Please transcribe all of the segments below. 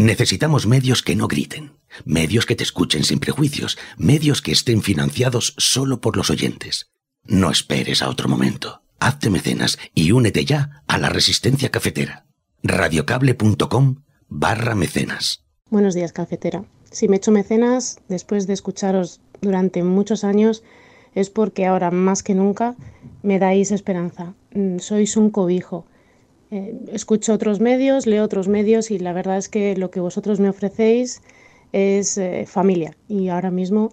Necesitamos medios que no griten, medios que te escuchen sin prejuicios, medios que estén financiados solo por los oyentes. No esperes a otro momento. Hazte mecenas y únete ya a la resistencia cafetera. radiocable.com barra mecenas. Buenos días, cafetera. Si me echo mecenas, después de escucharos durante muchos años, es porque ahora más que nunca me dais esperanza. Mm, sois un cobijo eh, escucho otros medios, leo otros medios y la verdad es que lo que vosotros me ofrecéis es eh, familia y ahora mismo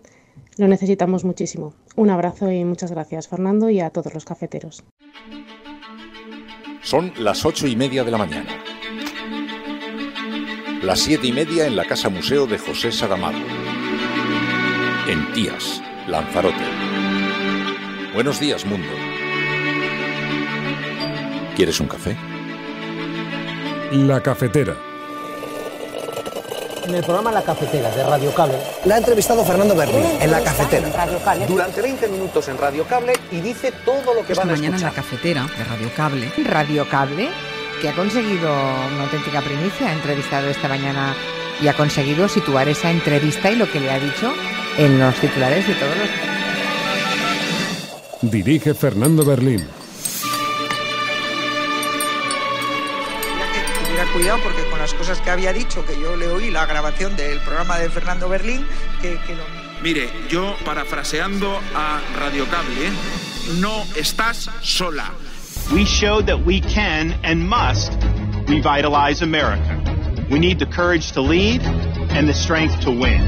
lo necesitamos muchísimo. Un abrazo y muchas gracias Fernando y a todos los cafeteros. Son las ocho y media de la mañana. Las siete y media en la Casa Museo de José Saramago. En Tías, Lanzarote. Buenos días, mundo. ¿Quieres un café? La cafetera. En el programa La Cafetera de Radio Cable. La ha entrevistado Fernando Berlín, en La Cafetera. Durante 20 minutos en Radio Cable y dice todo lo que Esta van a mañana en La Cafetera de Radio Cable. Radio Cable, que ha conseguido una auténtica primicia, ha entrevistado esta mañana y ha conseguido situar esa entrevista y lo que le ha dicho en los titulares de todos los. Dirige Fernando Berlín. cuidado porque con las cosas que había dicho, que yo le oí la grabación del programa de Fernando Berlín, que, que Mire, yo parafraseando a Radio Cable, no estás sola. We showed that we can and must revitalize America. We need the courage to lead and the strength to win.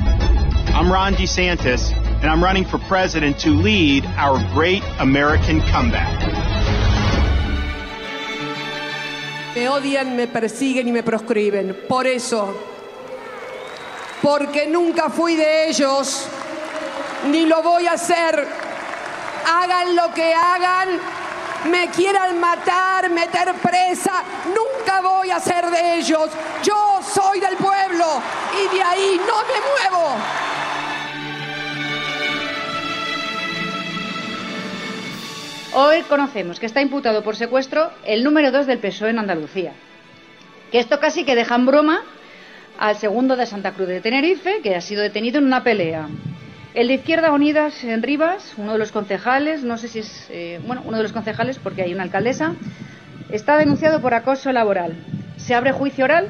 I'm Ron DeSantis, and I'm running for president to lead our great American comeback. Me odian, me persiguen y me proscriben. Por eso, porque nunca fui de ellos, ni lo voy a hacer. Hagan lo que hagan, me quieran matar, meter presa, nunca voy a ser de ellos. Yo soy del pueblo y de ahí no me muevo. Hoy conocemos que está imputado por secuestro el número 2 del PSOE en Andalucía. Que esto casi que deja en broma al segundo de Santa Cruz de Tenerife, que ha sido detenido en una pelea. El de Izquierda Unidas en Rivas, uno de los concejales, no sé si es, eh, bueno, uno de los concejales porque hay una alcaldesa, está denunciado por acoso laboral. Se abre juicio oral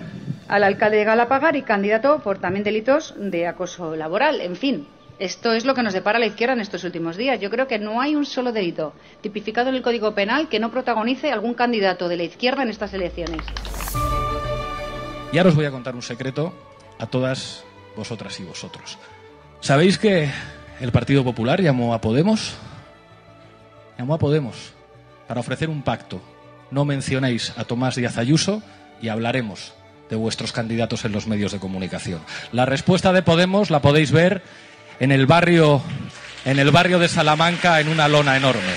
al alcalde de Galapagar y candidato por también delitos de acoso laboral. En fin, esto es lo que nos depara la izquierda en estos últimos días. Yo creo que no hay un solo delito tipificado en el Código Penal que no protagonice algún candidato de la izquierda en estas elecciones. Y ahora os voy a contar un secreto a todas vosotras y vosotros. ¿Sabéis que el Partido Popular llamó a Podemos? Llamó a Podemos para ofrecer un pacto. No mencionéis a Tomás Díaz Ayuso y hablaremos de vuestros candidatos en los medios de comunicación. La respuesta de Podemos la podéis ver en el barrio, en el barrio de Salamanca en una lona enorme.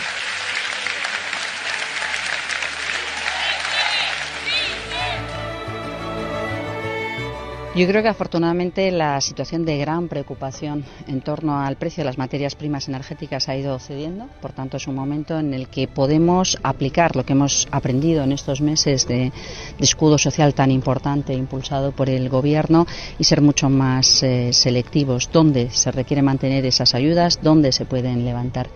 Yo creo que afortunadamente la situación de gran preocupación en torno al precio de las materias primas energéticas ha ido cediendo, por tanto es un momento en el que podemos aplicar lo que hemos aprendido en estos meses de, escudo social tan importante impulsado por el Gobierno y ser mucho más eh, selectivos dónde se requiere mantener esas ayudas, dónde se pueden levantar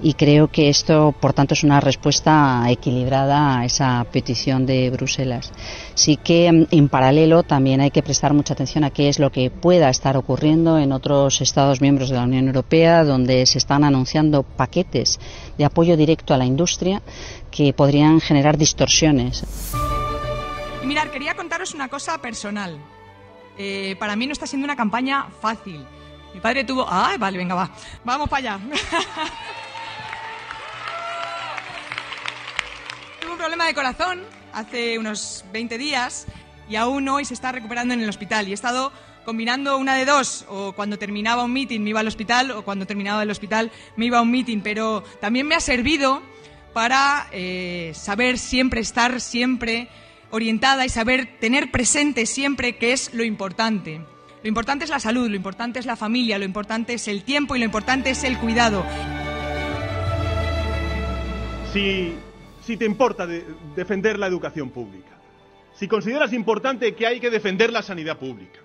y creo que esto, por tanto, es una respuesta equilibrada a esa petición de Bruselas. Sí que mm, en paralelo también hay que prestar mucha atención a qué es lo que pueda estar ocurriendo en otros Estados miembros de la Unión Europea, donde se están anunciando paquetes de apoyo directo a la industria que podrían generar distorsiones. mirar, quería contaros una cosa personal. Eh, para mí no está siendo una campaña fácil. Mi padre tuvo. ¡Ah, vale, venga, va! Vamos para allá. problema de corazón hace unos 20 días y aún hoy se está recuperando en el hospital. Y he estado combinando una de dos, o cuando terminaba un meeting me iba al hospital, o cuando terminaba el hospital me iba a un meeting, pero también me ha servido para eh, saber siempre estar siempre orientada y saber tener presente siempre qué es lo importante. Lo importante es la salud, lo importante es la familia, lo importante es el tiempo y lo importante es el cuidado. Si si te importa defender la educación pública, si consideras importante que hay que defender la sanidad pública,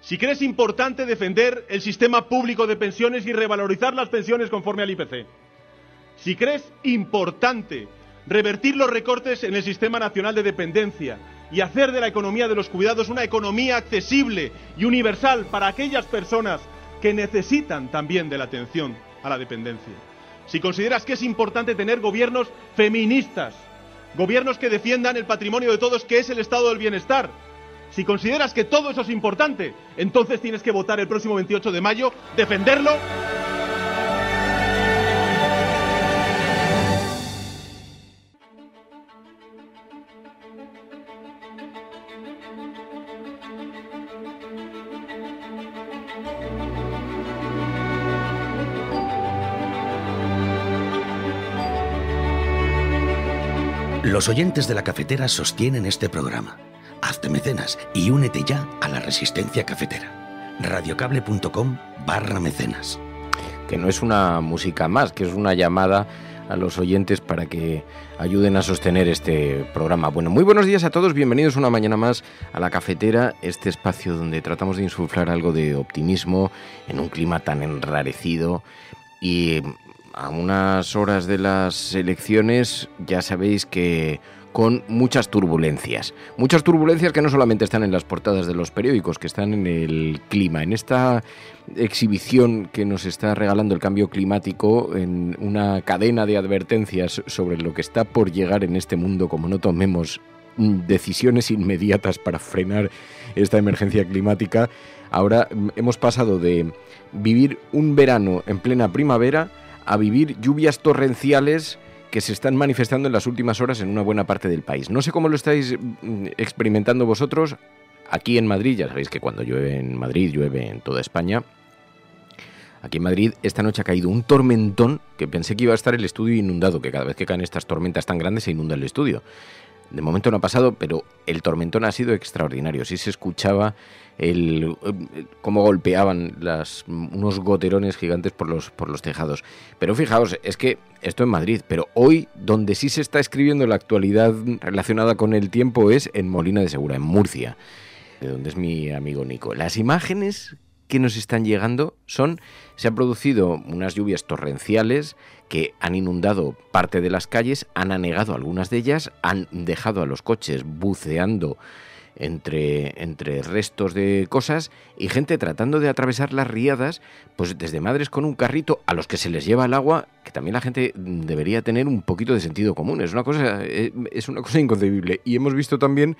si crees importante defender el sistema público de pensiones y revalorizar las pensiones conforme al IPC, si crees importante revertir los recortes en el sistema nacional de dependencia y hacer de la economía de los cuidados una economía accesible y universal para aquellas personas que necesitan también de la atención a la dependencia si consideras que es importante tener gobiernos feministas, gobiernos que defiendan el patrimonio de todos, que es el estado del bienestar, si consideras que todo eso es importante, entonces tienes que votar el próximo 28 de mayo, defenderlo Los oyentes de la cafetera sostienen este programa. Hazte mecenas y únete ya a la resistencia cafetera. Radiocable.com barra mecenas. Que no es una música más, que es una llamada a los oyentes para que ayuden a sostener este programa. Bueno, muy buenos días a todos, bienvenidos una mañana más a La Cafetera, este espacio donde tratamos de insuflar algo de optimismo en un clima tan enrarecido y a unas horas de las elecciones ya sabéis que con muchas turbulencias. Muchas turbulencias que no solamente están en las portadas de los periódicos, que están en el clima. En esta exhibición que nos está regalando el cambio climático, en una cadena de advertencias sobre lo que está por llegar en este mundo, como no tomemos decisiones inmediatas para frenar esta emergencia climática, ahora hemos pasado de vivir un verano en plena primavera, a vivir lluvias torrenciales que se están manifestando en las últimas horas en una buena parte del país. No sé cómo lo estáis mm, experimentando vosotros aquí en Madrid, ya sabéis que cuando llueve en Madrid llueve en toda España. Aquí en Madrid esta noche ha caído un tormentón que pensé que iba a estar el estudio inundado, que cada vez que caen estas tormentas tan grandes se inunda el estudio. De momento no ha pasado, pero el tormentón ha sido extraordinario. Sí se escuchaba el, eh, cómo golpeaban las, unos goterones gigantes por los, por los tejados. Pero fijaos, es que esto en Madrid, pero hoy donde sí se está escribiendo la actualidad relacionada con el tiempo es en Molina de Segura, en Murcia, de donde es mi amigo Nico. Las imágenes que nos están llegando son, se han producido unas lluvias torrenciales que han inundado parte de las calles, han anegado algunas de ellas, han dejado a los coches buceando entre, entre restos de cosas y gente tratando de atravesar las riadas, pues desde madres con un carrito a los que se les lleva el agua, que también la gente debería tener un poquito de sentido común. Es una cosa, eh, es una cosa inconcebible. Y hemos visto también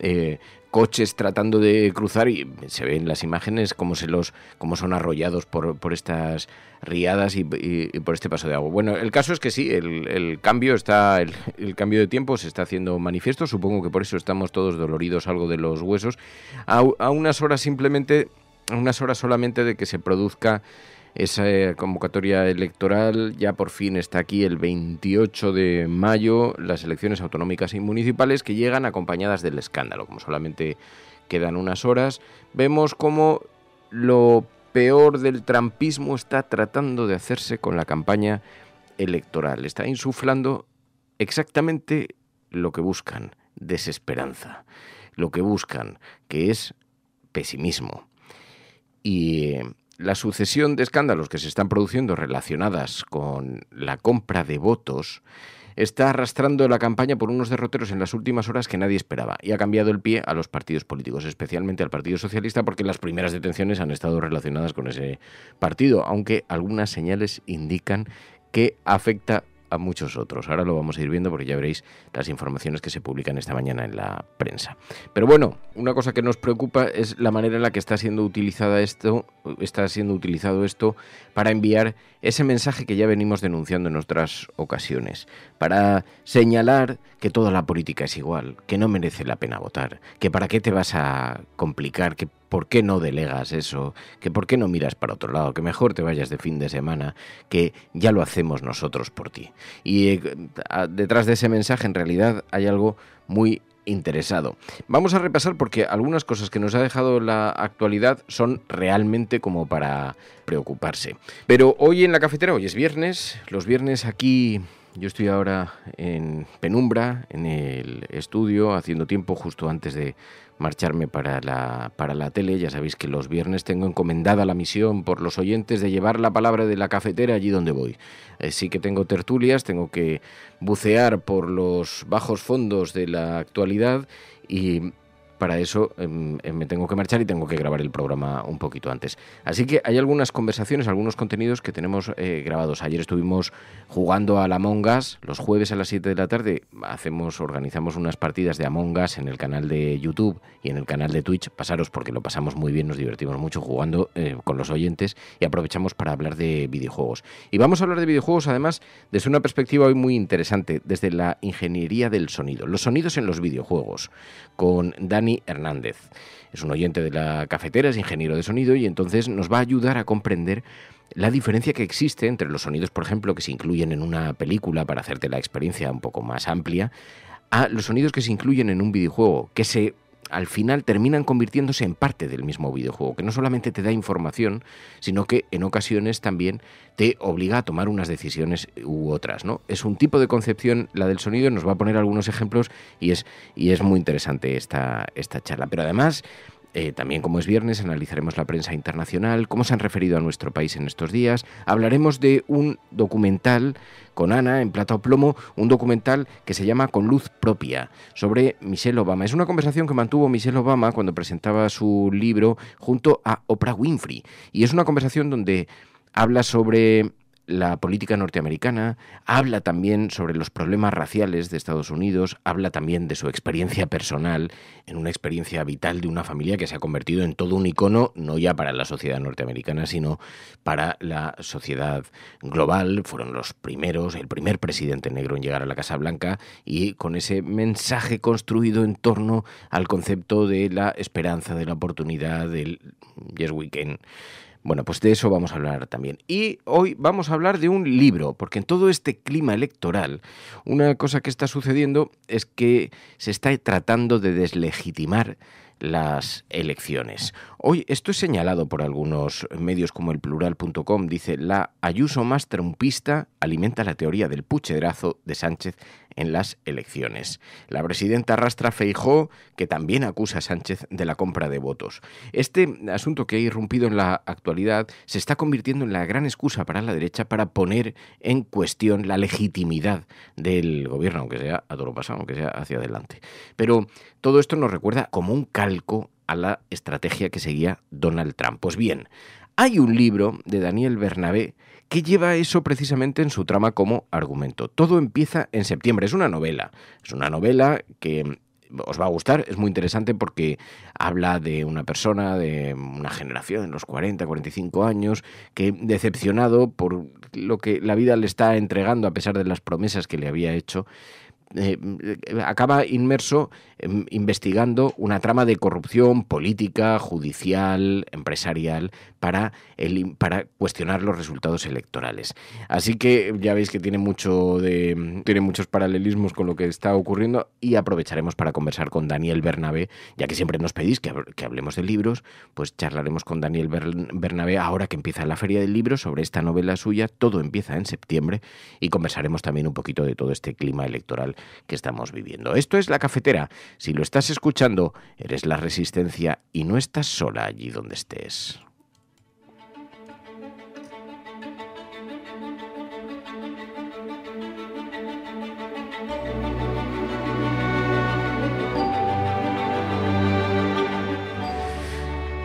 eh, coches tratando de cruzar y se ven las imágenes cómo se los son arrollados por, por estas riadas y, por este paso de agua. Bueno, el caso es que sí, el, cambio está el, cambio de tiempo se está haciendo manifiesto, supongo que por eso estamos todos doloridos algo de los huesos a, a unas horas simplemente a unas horas solamente de que se produzca esa eh, convocatoria electoral ya por fin está aquí el 28 de mayo, las elecciones autonómicas y municipales que llegan acompañadas del escándalo, como solamente quedan unas horas, vemos cómo lo peor del trampismo está tratando de hacerse con la campaña electoral, está insuflando exactamente lo que buscan, desesperanza, lo que buscan, que es pesimismo. Y eh, la sucesión de escándalos que se están produciendo relacionadas con la compra de votos está arrastrando la campaña por unos derroteros en las últimas horas que nadie esperaba y ha cambiado el pie a los partidos políticos, especialmente al Partido Socialista, porque las primeras detenciones han estado relacionadas con ese partido, aunque algunas señales indican que afecta a muchos otros. Ahora lo vamos a ir viendo porque ya veréis las informaciones que se publican esta mañana en la prensa. Pero bueno, una cosa que nos preocupa es la manera en la que está siendo utilizada esto, está siendo utilizado esto para enviar ese mensaje que ya venimos denunciando en otras ocasiones, para señalar que toda la política es igual, que no merece la pena votar, que para qué te vas a complicar, que ¿Por qué no delegas eso? ¿Que por qué no miras para otro lado? Que mejor te vayas de fin de semana, que ya lo hacemos nosotros por ti. Y eh, detrás de ese mensaje en realidad hay algo muy interesado. Vamos a repasar porque algunas cosas que nos ha dejado la actualidad son realmente como para preocuparse. Pero hoy en la cafetera, hoy es viernes, los viernes aquí yo estoy ahora en penumbra, en el estudio, haciendo tiempo justo antes de marcharme para la, para la tele. Ya sabéis que los viernes tengo encomendada la misión por los oyentes de llevar la palabra de la cafetera allí donde voy. Eh, sí que tengo tertulias, tengo que bucear por los bajos fondos de la actualidad y para eso em, em, me tengo que marchar y tengo que grabar el programa un poquito antes. Así que hay algunas conversaciones, algunos contenidos que tenemos eh, grabados. Ayer estuvimos jugando a Among Us, los jueves a las 7 de la tarde hacemos, organizamos unas partidas de Among Us en el canal de YouTube y en el canal de Twitch. Pasaros porque lo pasamos muy bien, nos divertimos mucho jugando eh, con los oyentes y aprovechamos para hablar de videojuegos. Y vamos a hablar de videojuegos además desde una perspectiva hoy muy interesante, desde la ingeniería del sonido, los sonidos en los videojuegos, con Dani Hernández. Es un oyente de la cafetera, es ingeniero de sonido y entonces nos va a ayudar a comprender la diferencia que existe entre los sonidos, por ejemplo, que se incluyen en una película para hacerte la experiencia un poco más amplia, a los sonidos que se incluyen en un videojuego, que se al final terminan convirtiéndose en parte del mismo videojuego, que no solamente te da información, sino que en ocasiones también te obliga a tomar unas decisiones u otras. ¿no? Es un tipo de concepción, la del sonido, nos va a poner algunos ejemplos y es, y es muy interesante esta, esta charla. Pero además eh, también como es viernes analizaremos la prensa internacional, cómo se han referido a nuestro país en estos días. Hablaremos de un documental con Ana en plata o plomo, un documental que se llama Con luz propia sobre Michelle Obama. Es una conversación que mantuvo Michelle Obama cuando presentaba su libro junto a Oprah Winfrey y es una conversación donde habla sobre la política norteamericana, habla también sobre los problemas raciales de Estados Unidos, habla también de su experiencia personal, en una experiencia vital de una familia que se ha convertido en todo un icono, no ya para la sociedad norteamericana, sino para la sociedad global. Fueron los primeros, el primer presidente negro en llegar a la Casa Blanca y con ese mensaje construido en torno al concepto de la esperanza, de la oportunidad, del Yes Weekend. Bueno, pues de eso vamos a hablar también. Y hoy vamos a hablar de un libro, porque en todo este clima electoral, una cosa que está sucediendo es que se está tratando de deslegitimar las elecciones. Hoy esto es señalado por algunos medios como el plural.com, dice la Ayuso más trumpista alimenta la teoría del puchedrazo de Sánchez en las elecciones. La presidenta arrastra Feijó, que también acusa a Sánchez de la compra de votos. Este asunto que ha irrumpido en la actualidad se está convirtiendo en la gran excusa para la derecha para poner en cuestión la legitimidad del gobierno, aunque sea a todo pasado, aunque sea hacia adelante. Pero todo esto nos recuerda como un calco a la estrategia que seguía Donald Trump. Pues bien, hay un libro de Daniel Bernabé ¿Qué lleva eso precisamente en su trama como argumento. Todo empieza en septiembre, es una novela, es una novela que mm, os va a gustar, es muy interesante porque habla de una persona de una generación, en los 40, 45 años, que decepcionado por lo que la vida le está entregando a pesar de las promesas que le había hecho, eh, eh, acaba inmerso em, investigando una trama de corrupción política, judicial, empresarial, para, cuestionar los resultados electorales. Así que ya veis que tiene, mucho de, tiene muchos paralelismos con lo que está ocurriendo y aprovecharemos para conversar con Daniel Bernabé, ya que siempre nos pedís que, que hablemos de libros, pues charlaremos con Daniel Bernabé ahora que empieza la Feria del Libro sobre esta novela suya, Todo empieza en septiembre, y conversaremos también un poquito de todo este clima electoral que estamos viviendo. Esto es La Cafetera. Si lo estás escuchando, eres la resistencia y no estás sola allí donde estés.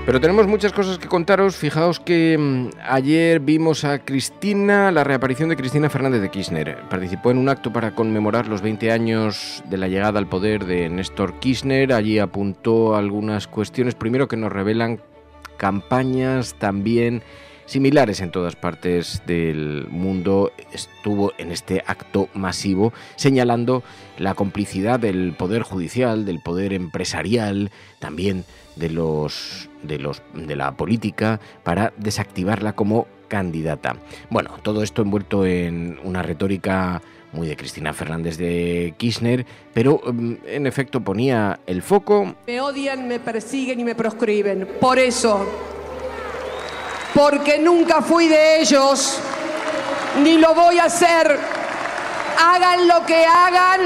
Pero tenemos muchas cosas que contaros. Fijaos que mm, ayer vimos a Cristina, la reaparición de Cristina Fernández de Kirchner. Participó en un acto para conmemorar los 20 años de la llegada al poder de Néstor Kirchner. Allí apuntó algunas cuestiones, primero que nos revelan campañas también similares en todas partes del mundo. Estuvo en este acto masivo señalando la complicidad del poder judicial, del poder empresarial, también de los de, los, de la política para desactivarla como candidata. Bueno, todo esto envuelto en una retórica muy de Cristina Fernández de Kirchner, pero em, en efecto ponía el foco. Me odian, me persiguen y me proscriben. Por eso, porque nunca fui de ellos, ni lo voy a hacer. Hagan lo que hagan,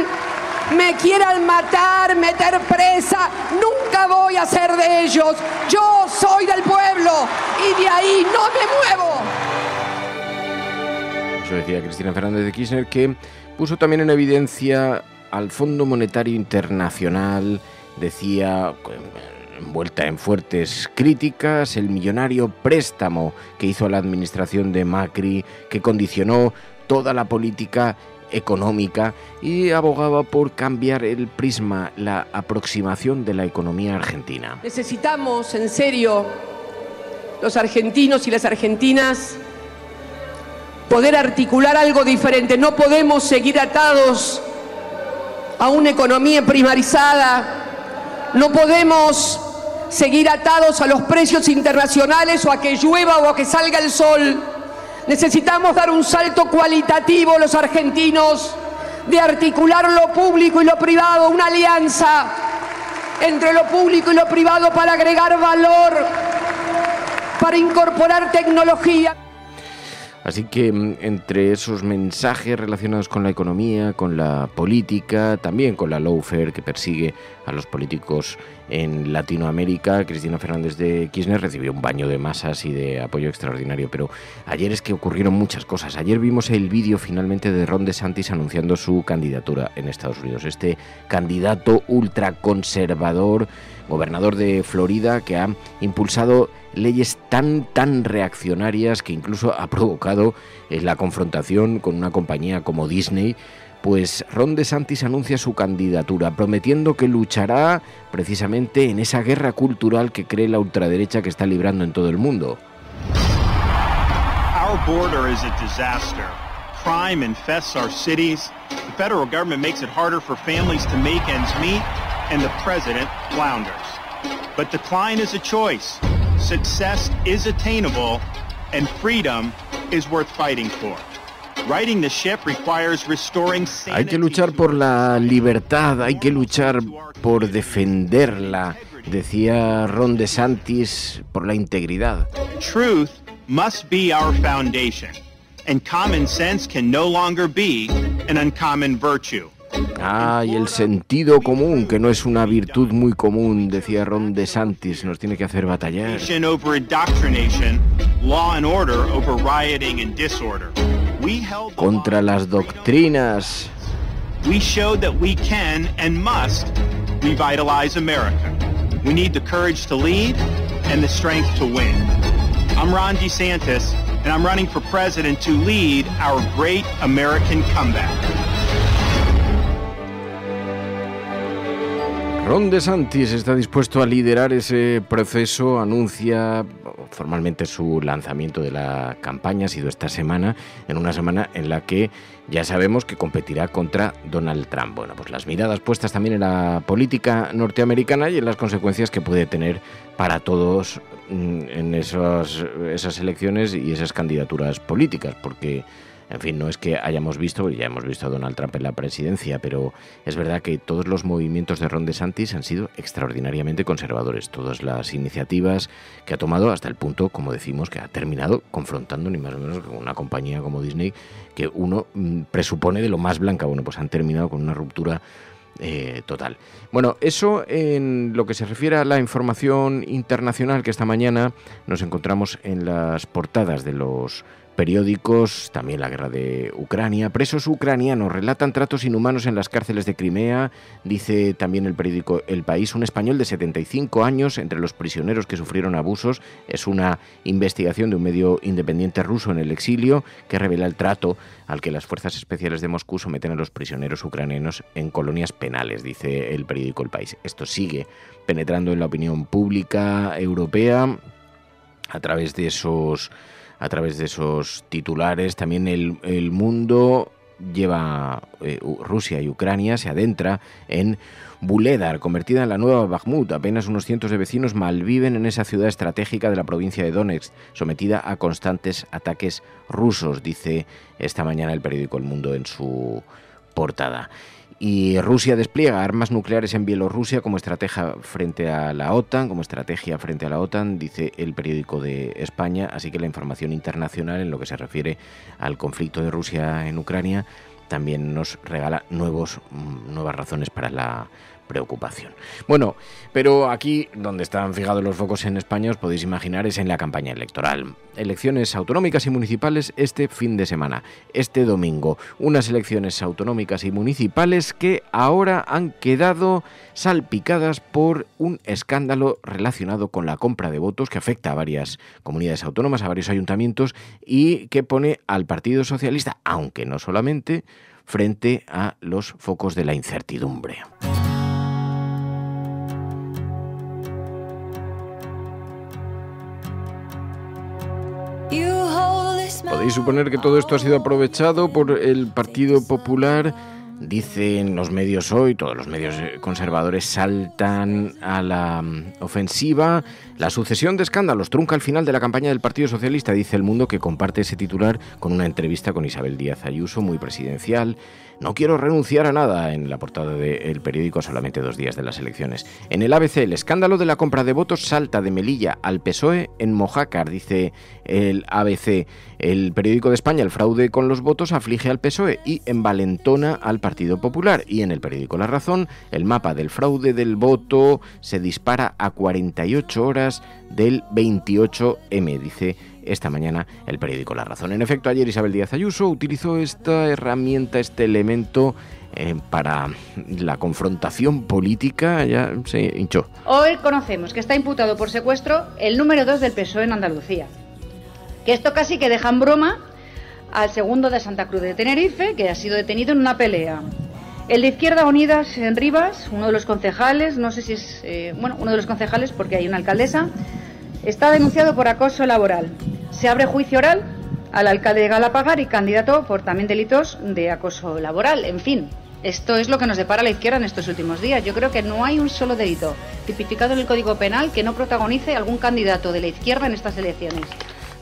me quieran matar, meter presa, nunca voy a ser de ellos. Yo soy del pueblo y de ahí no me muevo. Eso decía Cristina Fernández de Kirchner, que puso también en evidencia al Fondo Monetario Internacional, decía envuelta en fuertes críticas, el millonario préstamo que hizo a la administración de Macri, que condicionó toda la política económica y abogaba por cambiar el prisma, la aproximación de la economía argentina. Necesitamos, en serio, los argentinos y las argentinas, poder articular algo diferente. No podemos seguir atados a una economía primarizada. No podemos seguir atados a los precios internacionales o a que llueva o a que salga el sol. Necesitamos dar un salto cualitativo los argentinos de articular lo público y lo privado, una alianza entre lo público y lo privado para agregar valor, para incorporar tecnología. Así que mm, entre esos mensajes relacionados con la economía, con la política, también con la lawfare que persigue a los políticos en Latinoamérica, Cristina Fernández de Kirchner recibió un baño de masas y de apoyo extraordinario, pero ayer es que ocurrieron muchas cosas. Ayer vimos el vídeo finalmente de Ron DeSantis anunciando su candidatura en Estados Unidos. Este candidato ultraconservador, gobernador de Florida, que ha impulsado leyes tan, tan reaccionarias que incluso ha provocado eh, la confrontación con una compañía como Disney, pues Ron DeSantis anuncia su candidatura, prometiendo que luchará precisamente en esa guerra cultural que cree la ultraderecha que está librando en todo el mundo. and the president flounders. But decline is a choice. Success is attainable and freedom is worth fighting for. Hay que luchar por la libertad, hay que luchar por defenderla, decía Ron DeSantis, por la integridad. Truth must be our foundation, and common sense can no longer be an uncommon virtue. Ah, y el sentido común, que no es una virtud muy común, decía Ron DeSantis, nos tiene que hacer batallar. Contra las doctrinas. We showed that we can and must revitalize America. We need the courage to lead and the strength to win. I'm Ron DeSantis, and I'm running for president to lead our great American comeback. Ron DeSantis está dispuesto a liderar ese proceso, anuncia formalmente su lanzamiento de la campaña, ha sido esta semana, en una semana en la que ya sabemos que competirá contra Donald Trump. Bueno, pues las miradas puestas también en la política norteamericana y en las consecuencias que puede tener para todos mm, en esas, esas elecciones y esas candidaturas políticas, porque en fin, no es que hayamos visto, ya hemos visto a Donald Trump en la presidencia, pero es verdad que todos los movimientos de Ron DeSantis han sido extraordinariamente conservadores. Todas las iniciativas que ha tomado hasta el punto, como decimos, que ha terminado confrontando ni más o menos con una compañía como Disney, que uno mm, presupone de lo más blanca. Bueno, pues han terminado con una ruptura eh, total. Bueno, eso en lo que se refiere a la información internacional que esta mañana nos encontramos en las portadas de los periódicos, también la guerra de Ucrania. Presos ucranianos relatan tratos inhumanos en las cárceles de Crimea, dice también el periódico El País, un español de 75 años entre los prisioneros que sufrieron abusos. Es una investigación de un medio independiente ruso en el exilio que revela el trato al que las fuerzas especiales de Moscú someten a los prisioneros ucranianos en colonias penales, dice el periódico El País. Esto sigue penetrando en la opinión pública europea a través de esos a través de esos titulares. También el, mundo lleva eh, Rusia y Ucrania se adentra en Buledar, convertida en la nueva Bakhmut. Apenas unos cientos de vecinos malviven en esa ciudad estratégica de la provincia de Donetsk, sometida a constantes ataques rusos, dice esta mañana el periódico El Mundo en su portada y Rusia despliega armas nucleares en Bielorrusia como estrategia frente a la OTAN, como estrategia frente a la OTAN, dice el periódico de España, así que la información internacional en lo que se refiere al conflicto de Rusia en Ucrania también nos regala nuevos, mm, nuevas razones para la preocupación. Bueno, pero aquí donde están fijados los focos en España, os podéis imaginar, es en la campaña electoral. Elecciones autonómicas y municipales este fin de semana, este domingo. Unas elecciones autonómicas y municipales que ahora han quedado salpicadas por un escándalo relacionado con la compra de votos que afecta a varias comunidades autónomas, a varios ayuntamientos y que pone al Partido Socialista, aunque no solamente, frente a los focos de la incertidumbre. Podéis suponer que todo esto ha sido aprovechado por el Partido Popular. Dicen los medios hoy, todos los medios conservadores saltan a la mm, ofensiva. La sucesión de escándalos trunca el final de la campaña del Partido Socialista, dice el mundo que comparte ese titular con una entrevista con Isabel Díaz Ayuso, muy presidencial. No quiero renunciar a nada en la portada del periódico solamente dos días de las elecciones. En el ABC, el escándalo de la compra de votos salta de Melilla al PSOE en Mojácar, dice el ABC. El periódico de España, el fraude con los votos aflige al PSOE y envalentona al Partido Popular. Y en el periódico La Razón, el mapa del fraude del voto se dispara a 48 horas del 28M, dice esta mañana el periódico La Razón. En efecto, ayer Isabel Díaz Ayuso utilizó esta herramienta, este elemento eh, para la confrontación política, ya se hinchó. Hoy conocemos que está imputado por secuestro el número 2 del PSOE en Andalucía. Que esto casi que deja en broma al segundo de Santa Cruz de Tenerife, que ha sido detenido en una pelea. El de Izquierda Unidas en Rivas, uno de los concejales, no sé si es, eh, bueno, uno de los concejales porque hay una alcaldesa, Está denunciado por acoso laboral. Se abre juicio oral al alcalde de Galapagar y candidato por también delitos de acoso laboral. En fin, esto es lo que nos depara la izquierda en estos últimos días. Yo creo que no hay un solo delito tipificado en el Código Penal que no protagonice algún candidato de la izquierda en estas elecciones.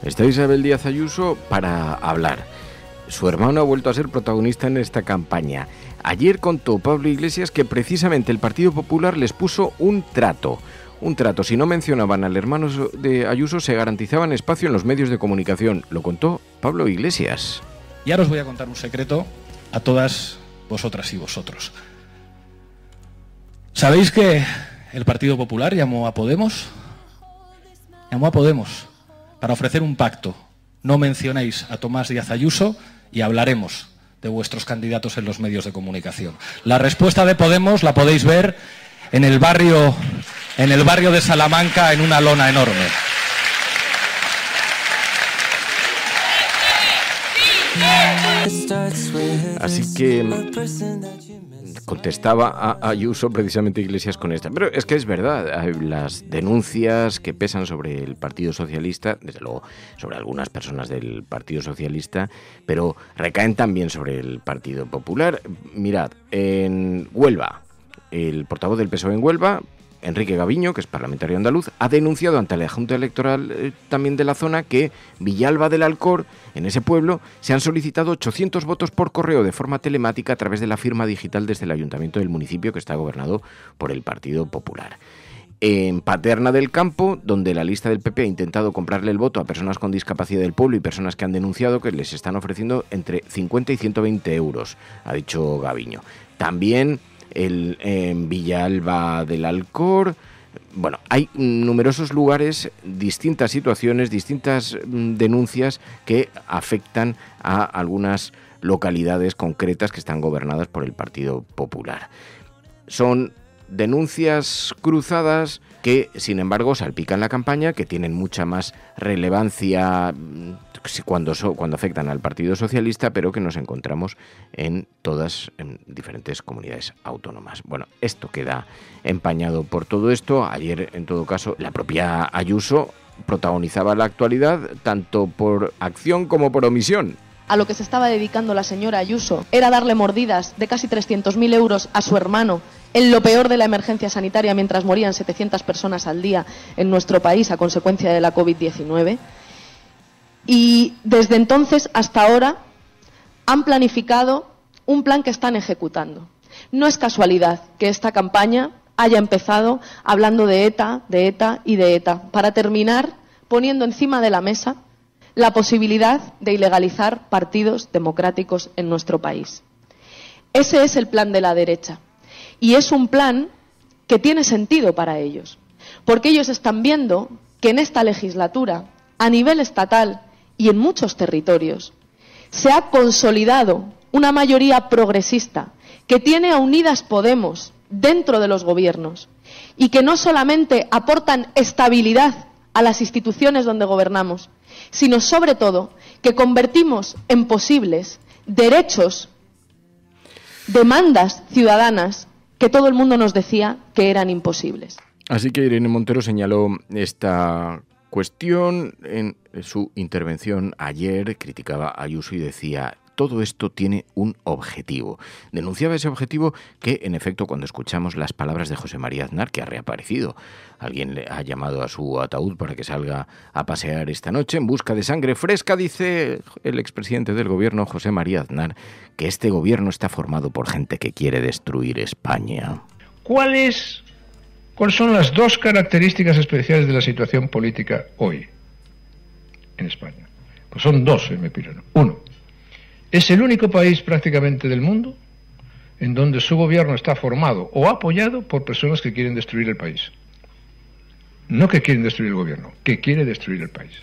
Está Isabel Díaz Ayuso para hablar. Su hermano ha vuelto a ser protagonista en esta campaña. Ayer contó Pablo Iglesias que precisamente el Partido Popular les puso un trato un trato. Si no mencionaban al hermano de Ayuso, se garantizaban espacio en los medios de comunicación. Lo contó Pablo Iglesias. Y ahora os voy a contar un secreto a todas vosotras y vosotros. ¿Sabéis que el Partido Popular llamó a Podemos? Llamó a Podemos para ofrecer un pacto. No mencionéis a Tomás Díaz Ayuso y hablaremos de vuestros candidatos en los medios de comunicación. La respuesta de Podemos la podéis ver en el barrio en el barrio de Salamanca en una lona enorme. Así que mm, contestaba a Ayuso precisamente Iglesias con esta. Pero es que es verdad, las denuncias que pesan sobre el Partido Socialista, desde luego sobre algunas personas del Partido Socialista, pero recaen también sobre el Partido Popular. Mirad, en Huelva, el portavoz del PSOE en Huelva Enrique Gaviño, que es parlamentario andaluz, ha denunciado ante la Junta Electoral eh, también de la zona que Villalba del Alcor, en ese pueblo, se han solicitado 800 votos por correo de forma telemática a través de la firma digital desde el ayuntamiento del municipio que está gobernado por el Partido Popular en Paterna del Campo, donde la lista del PP ha intentado comprarle el voto a personas con discapacidad del pueblo y personas que han denunciado que les están ofreciendo entre 50 y 120 euros, ha dicho Gaviño. También el, en em, Villalba del Alcor. Bueno, hay numerosos lugares, distintas situaciones, distintas mm, denuncias que afectan a algunas localidades concretas que están gobernadas por el Partido Popular. Son denuncias cruzadas que, sin embargo, salpican la campaña, que tienen mucha más relevancia mm, cuando, afectan al Partido Socialista, pero que nos encontramos en todas en diferentes comunidades autónomas. Bueno, esto queda empañado por todo esto. Ayer, en todo caso, la propia Ayuso protagonizaba la actualidad tanto por acción como por omisión. A lo que se estaba dedicando la señora Ayuso era darle mordidas de casi 300.000 euros a su hermano en lo peor de la emergencia sanitaria mientras morían 700 personas al día en nuestro país a consecuencia de la COVID-19. Y desde entonces hasta ahora han planificado un plan que están ejecutando. No es casualidad que esta campaña haya empezado hablando de ETA, de ETA y de ETA, para terminar poniendo encima de la mesa la posibilidad de ilegalizar partidos democráticos en nuestro país. Ese es el plan de la derecha. Y es un plan que tiene sentido para ellos, porque ellos están viendo que en esta legislatura, a nivel estatal, y en muchos territorios. Se ha consolidado una mayoría progresista que tiene a Unidas Podemos dentro de los gobiernos y que no solamente aportan estabilidad a las instituciones donde gobernamos, sino sobre todo que convertimos en posibles derechos, demandas ciudadanas que todo el mundo nos decía que eran imposibles. Así que Irene Montero señaló esta Cuestión en su intervención ayer criticaba a Ayuso y decía todo esto tiene un objetivo. Denunciaba ese objetivo que, en efecto, cuando escuchamos las palabras de José María Aznar, que ha reaparecido, alguien le ha llamado a su ataúd para que salga a pasear esta noche en busca de sangre fresca, dice el expresidente del gobierno, José María Aznar, que este gobierno está formado por gente que quiere destruir España. ¿Cuál es ¿Cuáles son las dos características especiales de la situación política hoy en España? Pues son dos, en mi opinión. Uno, es el único país prácticamente del mundo en donde su gobierno está formado o apoyado por personas que quieren destruir el país. No que quieren destruir el gobierno, que quiere destruir el país.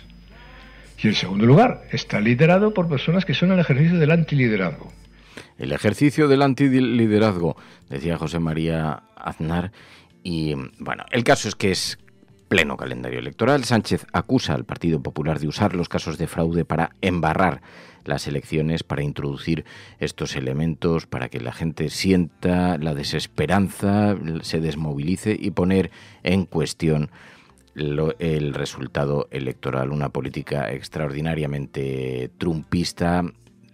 Y en segundo lugar, está liderado por personas que son el ejercicio del antiliderazgo. El ejercicio del antiliderazgo, decía José María Aznar, y bueno, el caso es que es pleno calendario electoral. Sánchez acusa al Partido Popular de usar los casos de fraude para embarrar las elecciones, para introducir estos elementos, para que la gente sienta la desesperanza, se desmovilice y poner en cuestión el resultado electoral. Una política extraordinariamente trumpista.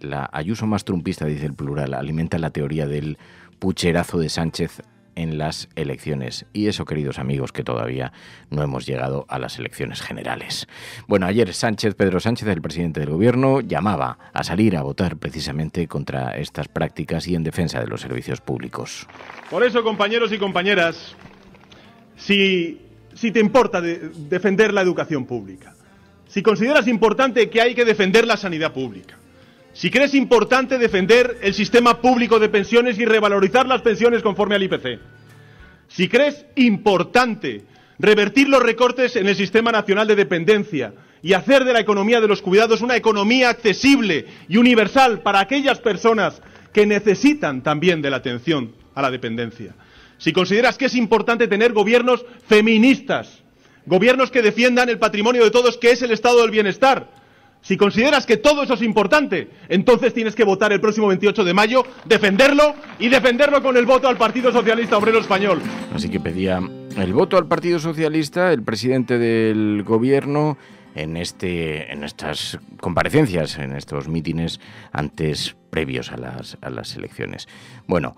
La Ayuso más trumpista, dice el plural, alimenta la teoría del pucherazo de Sánchez en las elecciones. Y eso, queridos amigos, que todavía no hemos llegado a las elecciones generales. Bueno, ayer Sánchez, Pedro Sánchez, el presidente del gobierno, llamaba a salir a votar precisamente contra estas prácticas y en defensa de los servicios públicos. Por eso, compañeros y compañeras, si, si te importa defender la educación pública, si consideras importante que hay que defender la sanidad pública, si crees importante defender el sistema público de pensiones y revalorizar las pensiones conforme al IPC. Si crees importante revertir los recortes en el sistema nacional de dependencia y hacer de la economía de los cuidados una economía accesible y universal para aquellas personas que necesitan también de la atención a la dependencia. Si consideras que es importante tener gobiernos feministas, gobiernos que defiendan el patrimonio de todos, que es el estado del bienestar, si consideras que todo eso es importante, entonces tienes que votar el próximo 28 de mayo, defenderlo y defenderlo con el voto al Partido Socialista Obrero Español. Así que pedía el voto al Partido Socialista el presidente del gobierno en, este, en estas comparecencias, en estos mítines antes previos a las, a las elecciones. Bueno,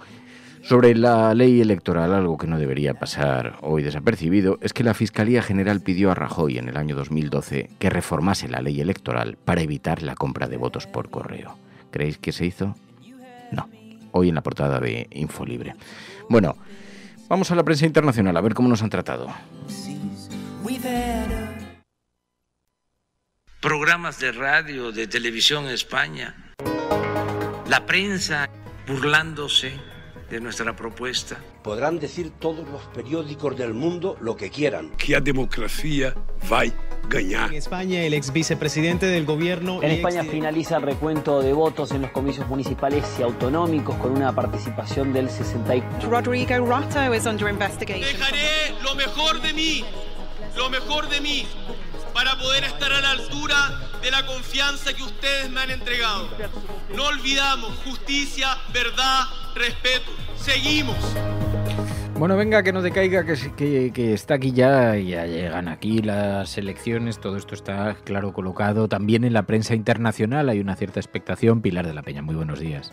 sobre la ley electoral, algo que no debería pasar hoy desapercibido es que la Fiscalía General pidió a Rajoy en el año 2012 que reformase la ley electoral para evitar la compra de votos por correo. ¿Creéis que se hizo? No. Hoy en la portada de Infolibre. Bueno, vamos a la prensa internacional a ver cómo nos han tratado. Programas de radio, de televisión en España, la prensa burlándose de nuestra propuesta. Podrán decir todos los periódicos del mundo lo que quieran. Que a democracia va ganar. En España, el ex vicepresidente del gobierno... En España finaliza el recuento de votos en los comicios municipales y autonómicos con una participación del 64. Rodrigo Rato is under investigation. Dejaré lo mejor de mí, lo mejor de mí, para poder estar a la altura de la confianza que ustedes me han entregado. No olvidamos justicia, verdad, respeto. Seguimos. Bueno, venga, que no te caiga, que, que, está aquí ya, ya llegan aquí las elecciones, todo esto está claro colocado. También en la prensa internacional hay una cierta expectación. Pilar de la Peña, muy buenos días.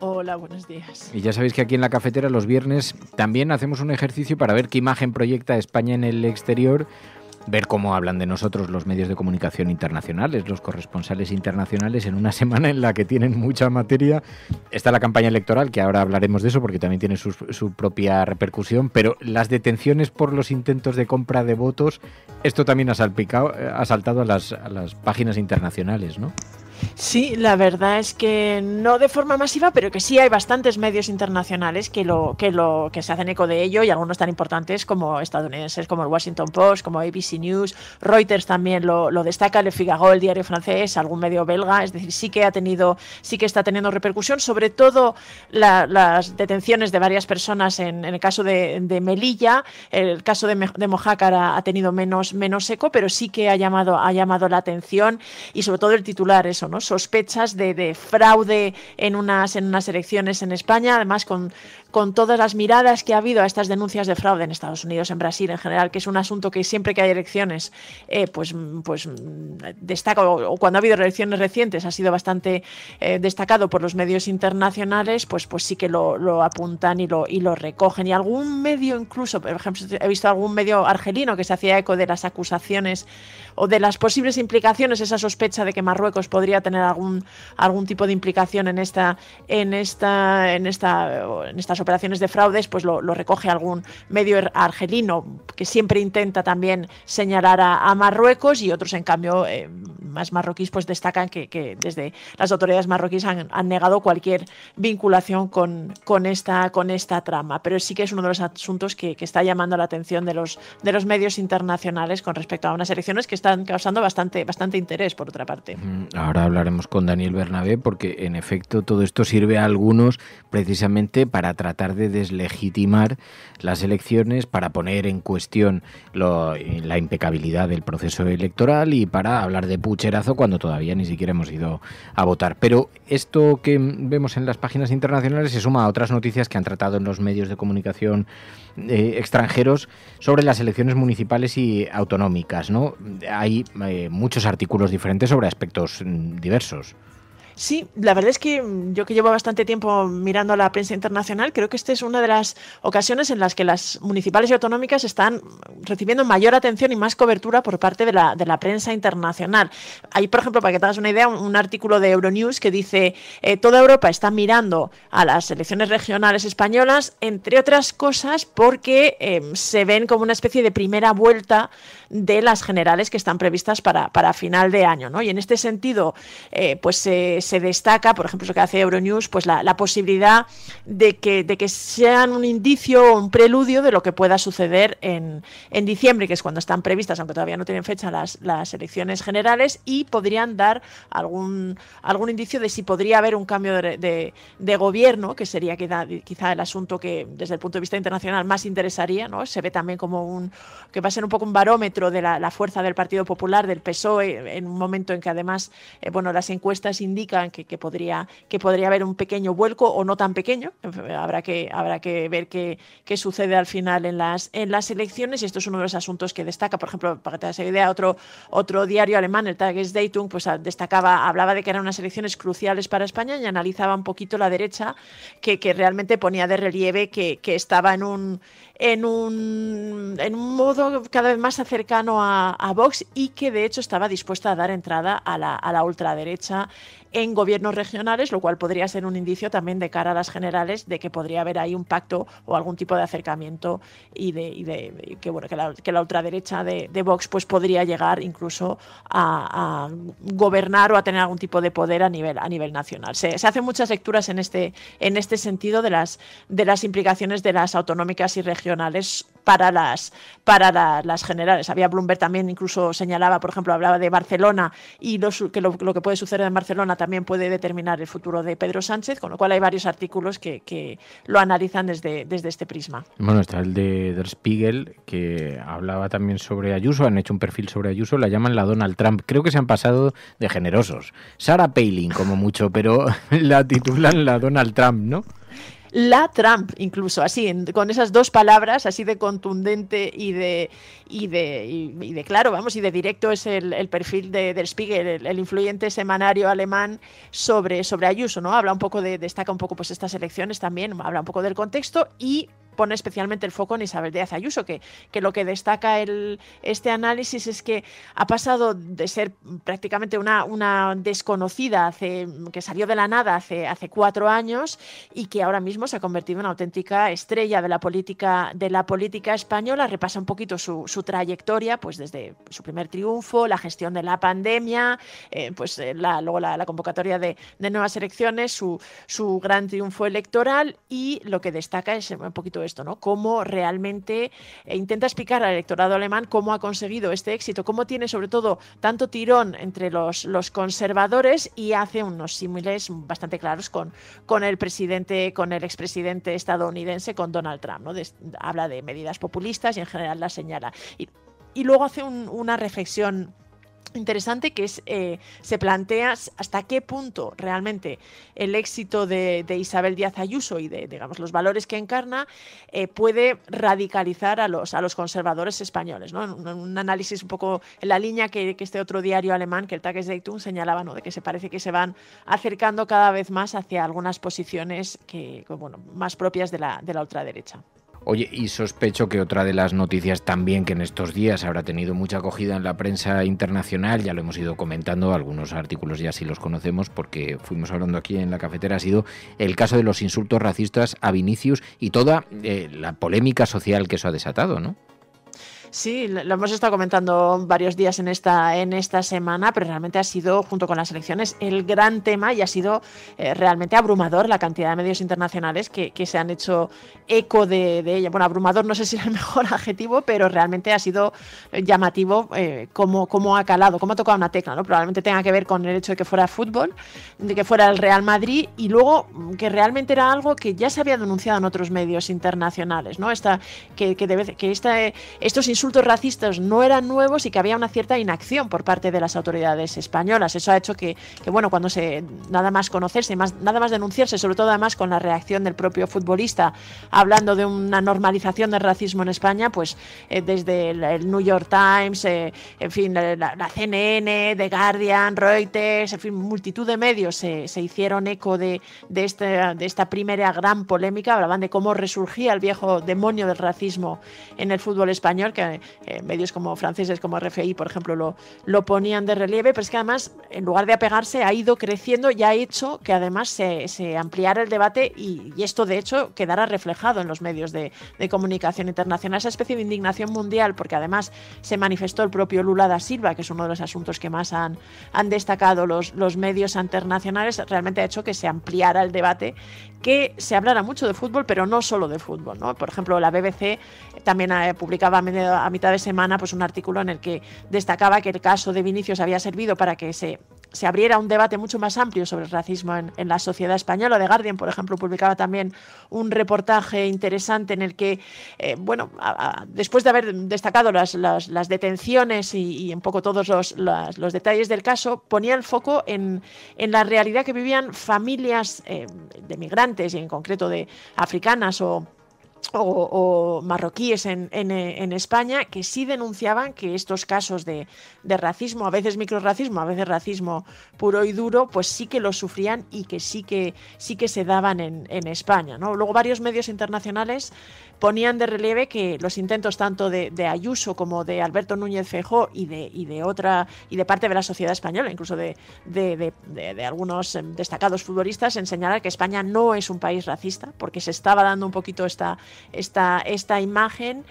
Hola, buenos días. Y ya sabéis que aquí en la cafetera los viernes también hacemos un ejercicio para ver qué imagen proyecta España en el exterior ver cómo hablan de nosotros los medios de comunicación internacionales, los corresponsales internacionales, en una semana en la que tienen mucha materia. Está la campaña electoral, que ahora hablaremos de eso porque también tiene su, su propia repercusión, pero las detenciones por los intentos de compra de votos, esto también ha, salpicado, eh, ha saltado a las, a las páginas internacionales, ¿no? Sí, la verdad es que no de forma masiva, pero que sí hay bastantes medios internacionales que lo que lo que se hacen eco de ello y algunos tan importantes como estadounidenses, como el Washington Post, como ABC News, Reuters también lo, destaca, Le Figaro, el diario francés, algún medio belga, es decir, sí que ha tenido, sí que está teniendo repercusión, sobre todo las detenciones de varias personas en, el caso de, Melilla, el caso de, de ha tenido menos menos eco, pero sí que ha llamado ha llamado la atención y sobre todo el titular eso, ¿no? sospechas de, fraude en unas, en unas elecciones en España, además con, con todas las miradas que ha habido a estas denuncias de fraude en Estados Unidos, en Brasil en general, que es un asunto que siempre que hay elecciones, eh, pues, pues mm, destaca, o, cuando ha habido elecciones recientes ha sido bastante eh, destacado por los medios internacionales, pues, pues sí que lo, apuntan y lo, y lo recogen. Y algún medio incluso, por ejemplo, he visto algún medio argelino que se hacía eco de las acusaciones o de las posibles implicaciones, esa sospecha de que Marruecos podría tener algún, algún tipo de implicación en esta, en esta, en esta, en esta operaciones de fraudes, pues lo, recoge algún medio argelino que siempre intenta también señalar a, Marruecos y otros, en cambio, eh, más marroquíes, pues destacan que, desde las autoridades marroquíes han, negado cualquier vinculación con, con, esta, con esta trama. Pero sí que es uno de los asuntos que, está llamando la atención de los, de los medios internacionales con respecto a unas elecciones que están causando bastante, bastante interés, por otra parte. Mm, ahora hablaremos con Daniel Bernabé, porque en efecto todo esto sirve a algunos precisamente para tratar tratar de deslegitimar las elecciones, para poner en cuestión la impecabilidad del proceso electoral y para hablar de pucherazo cuando todavía ni siquiera hemos ido a votar. Pero esto que vemos en las páginas internacionales se suma a otras noticias que han tratado en los medios de comunicación eh, extranjeros sobre las elecciones municipales y autonómicas. ¿no? Hay eh, muchos artículos diferentes sobre aspectos mm, diversos. Sí, la verdad es que mm, yo que llevo bastante tiempo mirando a la prensa internacional, creo que esta es una de las ocasiones en las que las municipales y autonómicas están recibiendo mayor atención y más cobertura por parte de la, de la prensa internacional. Hay, por ejemplo, para que te hagas una idea, un, artículo de Euronews que dice, eh, toda Europa está mirando a las elecciones regionales españolas, entre otras cosas porque em, se ven como una especie de primera vuelta de las generales que están previstas para, para final de año. ¿no? Y en este sentido, eh, pues se se destaca, por ejemplo, lo que hace Euronews, pues la, posibilidad de que, de que sean un indicio o un preludio de lo que pueda suceder en, en diciembre, que es cuando están previstas, aunque todavía no tienen fecha, las, las elecciones generales y podrían dar algún, algún indicio de si podría haber un cambio de, de, gobierno, que sería quizá, el asunto que desde el punto de vista internacional más interesaría, ¿no? Se ve también como un, que va a ser un poco un barómetro de la, fuerza del Partido Popular, del PSOE, en un momento en que además, eh, bueno, las encuestas indican que, podría, que podría haber un pequeño vuelco o no tan pequeño. Habrá que, habrá que ver qué, qué sucede al final en las, en las elecciones y esto es uno de los asuntos que destaca. Por ejemplo, para que te hagas idea, otro, otro diario alemán, el Tagesdeitung, pues ah, destacaba, hablaba de que eran unas elecciones cruciales para España y analizaba un poquito la derecha que, realmente ponía de relieve que estaba en un en un, modo cada vez más cercano a, Vox y que de hecho estaba dispuesta a dar entrada a la, ultraderecha en gobiernos regionales, lo cual podría ser un indicio también de cara a las generales de que podría haber ahí un pacto o algún tipo de acercamiento y de, que bueno que la, que la ultraderecha de, de, Vox pues podría llegar incluso a, gobernar o a tener algún tipo de poder a nivel a nivel nacional. Se, se, hacen muchas lecturas en este en este sentido de las de las implicaciones de las autonómicas y regionales para las, para las generales. Había Bloomberg también incluso señalaba, por ejemplo, hablaba de Barcelona y lo, que lo, que puede suceder en Barcelona también puede determinar el futuro de Pedro Sánchez, con lo cual hay varios artículos que, que lo analizan desde, desde este prisma. Bueno, está el de Der Spiegel, que hablaba también sobre Ayuso, han hecho un perfil sobre Ayuso, la llaman la Donald Trump. Creo que se han pasado de generosos. sara Palin, como mucho, pero la titulan la Donald Trump, ¿no? la Trump, incluso así, con esas dos palabras, así de contundente y de, y de, y, de claro, vamos, y de directo es el, perfil de, del Spiegel, el, influyente semanario alemán sobre, sobre Ayuso, ¿no? Habla un poco de, destaca un poco pues estas elecciones también, habla un poco del contexto y pone especialmente el foco en Isabel Díaz Ayuso, que, que lo que destaca el, este análisis es que ha pasado de ser prácticamente una, una desconocida hace, que salió de la nada hace, hace cuatro años y que ahora mismo se ha convertido en una auténtica estrella de la política, de la política española. Repasa un poquito su, trayectoria, pues desde su primer triunfo, la gestión de la pandemia, eh, pues eh, luego la, convocatoria de, nuevas elecciones, su, su gran triunfo electoral y lo que destaca es un poquito esto, ¿no? Cómo realmente eh, intenta explicar al electorado alemán cómo ha conseguido este éxito, cómo tiene sobre todo tanto tirón entre los, los conservadores y hace unos símiles bastante claros con, con el presidente, con el expresidente estadounidense, con Donald Trump, ¿no? habla de medidas populistas y en general la señala. Y, luego hace una reflexión interesante que es, eh, se plantea hasta qué punto realmente el éxito de, Isabel Díaz Ayuso y de digamos, los valores que encarna eh, puede radicalizar a los, a los conservadores españoles. ¿no? Un, análisis un poco en la línea que, este otro diario alemán, que el Tageszeitung, señalaba, ¿no? de que se parece que se van acercando cada vez más hacia algunas posiciones que, bueno, más propias de la, de la ultraderecha. Oye, y sospecho que otra de las noticias también que en estos días habrá tenido mucha acogida en la prensa internacional, ya lo hemos ido comentando, algunos artículos ya sí los conocemos porque fuimos hablando aquí en la cafetera, ha sido el caso de los insultos racistas a Vinicius y toda eh, la polémica social que eso ha desatado, ¿no? Sí, lo hemos estado comentando varios días en esta, en esta semana, pero realmente ha sido, junto con las elecciones, el gran tema y ha sido eh, realmente abrumador la cantidad de medios internacionales que, se han hecho eco de, ella. Bueno, abrumador no sé si es el mejor adjetivo, pero realmente ha sido eh, llamativo eh, cómo, ha calado, cómo ha tocado una tecla. ¿no? Probablemente tenga que ver con el hecho de que fuera fútbol, de que fuera el Real Madrid y luego mm, que realmente era algo que ya se había denunciado en otros medios internacionales, ¿no? Esta, que, que, debe, que esta, estos insultos racistas no eran nuevos y que había una cierta inacción por parte de las autoridades españolas. Eso ha hecho que, que bueno, cuando se nada más conocerse, más, nada más denunciarse, sobre todo además con la reacción del propio futbolista hablando de una normalización del racismo en España, pues eh, desde el, New York Times, eh, en fin, la, CNN, The Guardian, Reuters, en fin, multitud de medios se, se hicieron eco de, de, de esta primera gran polémica, hablaban de cómo resurgía el viejo demonio del racismo en el fútbol español, que eh, medios como franceses como RFI, por ejemplo, lo, lo ponían de relieve, pero es que además, en lugar de apegarse, ha ido creciendo y ha hecho que además se, ampliara el debate y, esto, de hecho, quedara reflejado en los medios de, comunicación internacional. Esa especie de indignación mundial, porque además se manifestó el propio Lula da Silva, que es uno de los asuntos que más han, han destacado los, los medios internacionales, realmente ha hecho que se ampliara el debate, que se hablara mucho de fútbol, pero no solo de fútbol. Por ejemplo, la BBC también eh, publicaba a mitad de semana pues, un artículo en el que destacaba que el caso de Vinicius había servido para que se, se abriera un debate mucho más amplio sobre el racismo en, la sociedad española. The Guardian, por ejemplo, publicaba también un reportaje interesante en el que, eh, bueno, después de haber destacado las, detenciones y, un poco todos los, detalles del caso, ponía el foco en, la realidad que vivían familias eh, de migrantes y en concreto de africanas o o, marroquíes eh, en, España que sí denunciaban que estos casos de, racismo, a veces microracismo, a veces racismo puro y duro, pues sí que los sufrían y que sí que, sí que se daban en, España. Luego varios medios internacionales ponían de relieve que los intentos tanto de, Ayuso como de Alberto Núñez Fejó y de, y de otra y de parte de la sociedad española, incluso de, de, algunos em, destacados futbolistas, en señalar que España no es un país racista, porque se estaba dando un poquito esta, esta, esta imagen,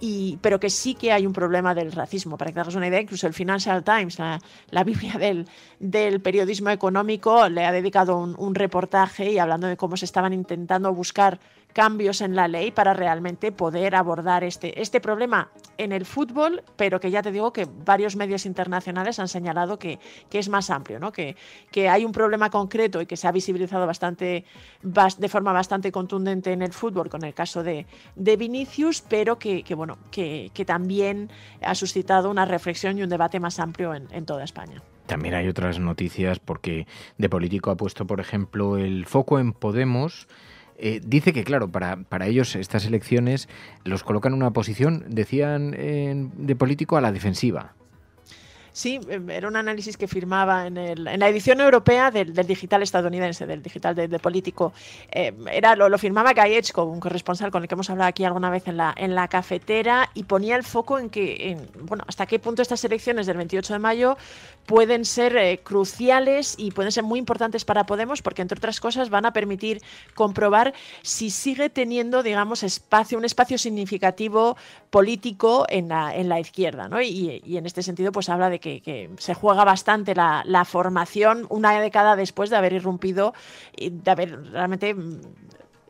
y, pero que sí que hay un problema del racismo. Para que te hagas una idea, incluso el Financial Times, la, Biblia del, del, periodismo económico, le ha dedicado un, un reportaje y hablando de cómo se estaban intentando buscar cambios en la ley para realmente poder abordar este, este problema en el fútbol, pero que ya te digo que varios medios internacionales han señalado que, que es más amplio, ¿no? que, que hay un problema concreto y que se ha visibilizado bastante, de forma bastante contundente en el fútbol con el caso de, de Vinicius, pero que, bueno, que, también ha suscitado una reflexión y un debate más amplio en, en toda España. También hay otras noticias porque de político ha puesto, por ejemplo, el foco en Podemos eh, dice que, claro, para, para, ellos estas elecciones los colocan en una posición, decían eh, de político, a la defensiva. Sí, eh, era un análisis que firmaba en, el, en la edición europea del, digital estadounidense, del digital de, político. Eh, era, lo, lo firmaba como un corresponsal con el que hemos hablado aquí alguna vez en la, en la cafetera, y ponía el foco en que, bueno, hasta qué punto estas elecciones del 28 de mayo pueden ser eh, cruciales y pueden ser muy importantes para Podemos, porque entre otras cosas van a permitir comprobar si sigue teniendo, digamos, espacio, un espacio significativo político en la, en la izquierda, ¿no? Y, y en este sentido, pues habla de que, se juega bastante la, la, formación una década después de haber irrumpido, de haber realmente mm,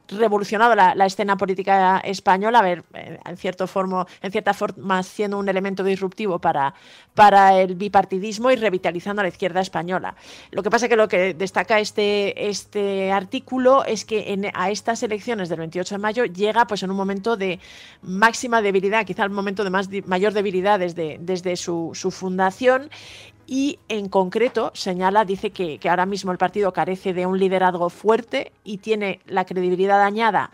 revolucionado la, escena política española, a ver, eh, en, cierto forma, en cierta forma siendo un elemento disruptivo para, para el bipartidismo y revitalizando a la izquierda española. Lo que pasa es que lo que destaca este, este artículo es que a estas elecciones del 28 de mayo llega pues en un momento de máxima debilidad, quizá el momento de más, mayor debilidad desde, desde su, su fundación y en concreto señala, dice que, ahora mismo el partido carece de un liderazgo fuerte y tiene la credibilidad dañada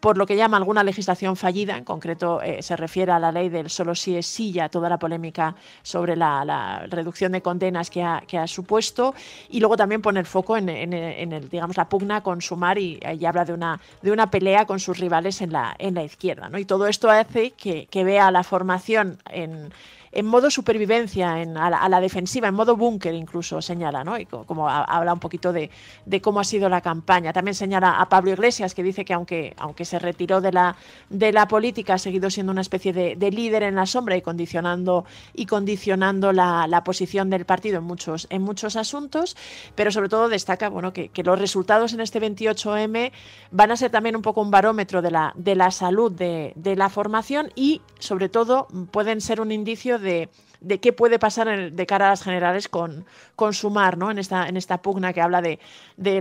por lo que llama alguna legislación fallida, en concreto eh, se refiere a la ley del solo si es silla toda la polémica sobre la, reducción de condenas que ha, supuesto, y luego también pone el foco en, el, digamos, la pugna con Sumar y, y, habla de una, de una pelea con sus rivales en la, en la izquierda. ¿no? Y todo esto hace que vea la formación en en modo supervivencia, a, la, defensiva, en modo búnker incluso señala, ¿no? Y como habla un poquito de, cómo ha sido la campaña. También señala a Pablo Iglesias, que dice que aunque, aunque se retiró de la, de la política, ha seguido siendo una especie de, líder en la sombra y condicionando, y condicionando la, posición del partido en muchos, en muchos asuntos, pero sobre todo destaca bueno, que, los resultados en este 28M van a ser también un poco un barómetro de la, de la salud de, de la formación y sobre todo pueden ser un indicio de de, qué puede pasar de cara a las generales con, Sumar, ¿no? En esta, en esta pugna que habla de,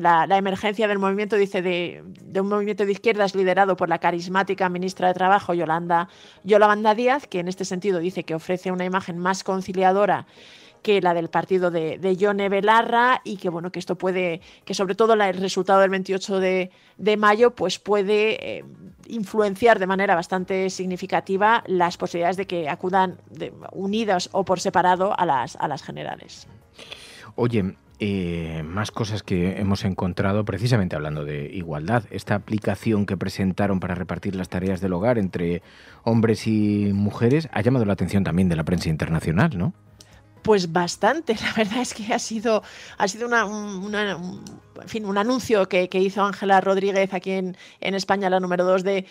la, emergencia del movimiento, dice, de, de, un movimiento de izquierdas liderado por la carismática ministra de Trabajo, Yolanda, Yolanda Díaz, que en este sentido dice que ofrece una imagen más conciliadora que la del partido de, de Yone Belarra y que bueno, que esto puede, que sobre todo el resultado del 28 de, mayo, pues puede eh, influenciar de manera bastante significativa las posibilidades de que acudan unidas o por separado a las, a las generales. Oye, eh, más cosas que hemos encontrado precisamente hablando de igualdad. Esta aplicación que presentaron para repartir las tareas del hogar entre hombres y mujeres ha llamado la atención también de la prensa internacional, ¿no? Pues bastante, la verdad es que ha sido, ha sido una, un anuncio que, hizo Ángela Rodríguez aquí en, en, España, la número dos de,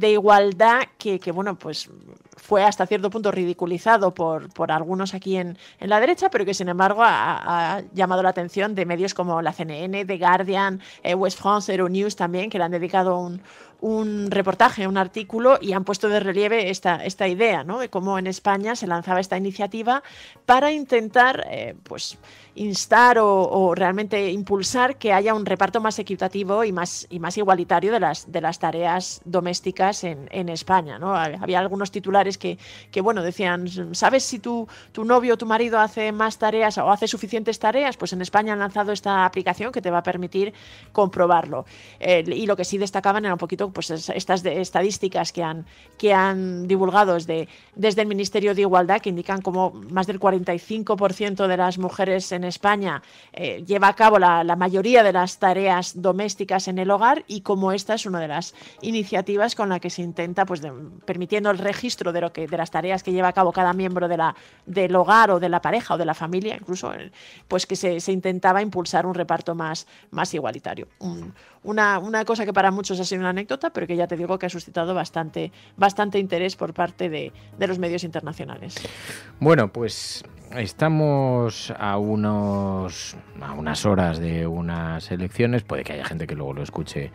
igualdad, que, que, bueno, pues fue hasta cierto punto ridiculizado por, por algunos aquí en, en la derecha, pero que sin embargo ha, llamado la atención de medios como la CNN, The Guardian, eh, West France, Euronews también, que le han dedicado un, un reportaje, un artículo y han puesto de relieve esta, esta idea, ¿no? De cómo en España se lanzaba esta iniciativa para intentar, eh, pues, instar o, realmente impulsar que haya un reparto más equitativo y más, y más igualitario de las, de las tareas domésticas en, España. Había algunos titulares que, que, bueno, decían, ¿sabes si tu, tu novio o tu marido hace más tareas o hace suficientes tareas? Pues en España han lanzado esta aplicación que te va a permitir comprobarlo. y lo que sí destacaban era un poquito pues, estas de, estadísticas que han, que han divulgado desde, desde el Ministerio de Igualdad, que indican como más del 45% de las mujeres en España eh, lleva a cabo la, mayoría de las tareas domésticas en el hogar y como esta es una de las iniciativas con la que se intenta, pues permitiendo el registro de, lo que, de las tareas que lleva a cabo cada miembro de la, del hogar o de la pareja o de la familia, incluso, eh, pues que se, se intentaba impulsar un reparto más, más igualitario una, una, cosa que para muchos ha sido una anécdota, pero que ya te digo que ha suscitado bastante, bastante interés por parte de, los medios internacionales. Bueno, pues estamos a unos a unas horas de unas elecciones, puede que haya gente que luego lo escuche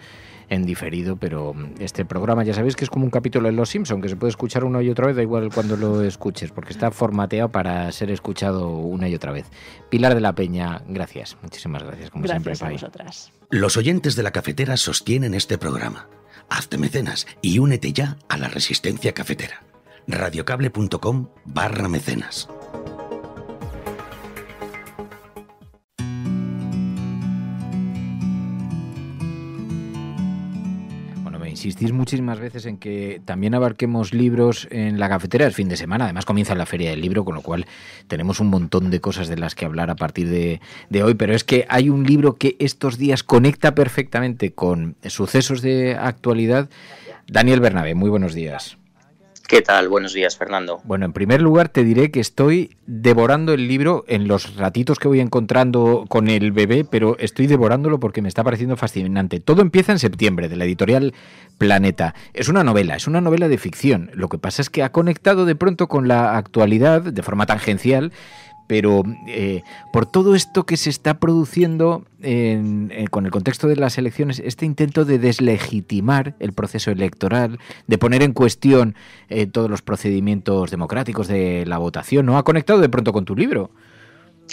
en diferido, pero este programa ya sabéis que es como un capítulo de Los Simpson, que se puede escuchar una y otra vez, da igual cuando lo escuches, porque está formateado para ser escuchado una y otra vez. Pilar de la Peña, gracias, muchísimas gracias como gracias siempre. vosotras. Los oyentes de la cafetera sostienen este programa. Hazte mecenas y únete ya a la resistencia cafetera. radiocable.com barra mecenas. insistís muchísimas veces en que también abarquemos libros en la cafetera el fin de semana. Además comienza la feria del libro, con lo cual tenemos un montón de cosas de las que hablar a partir de, de hoy. Pero es que hay un libro que estos días conecta perfectamente con sucesos de actualidad. Daniel Bernabé, muy buenos días. ¿Qué tal? Buenos días, Fernando. Bueno, en primer lugar te diré que estoy devorando el libro en los ratitos que voy encontrando con el bebé, pero estoy devorándolo porque me está pareciendo fascinante. Todo empieza en septiembre, de la editorial Planeta. Es una novela, es una novela de ficción. Lo que pasa es que ha conectado de pronto con la actualidad de forma tangencial pero eh, por todo esto que se está produciendo eh, con el contexto de las elecciones, este intento de deslegitimar el proceso electoral, de poner en cuestión eh, todos los procedimientos democráticos de la votación, ¿no ha conectado de pronto con tu libro?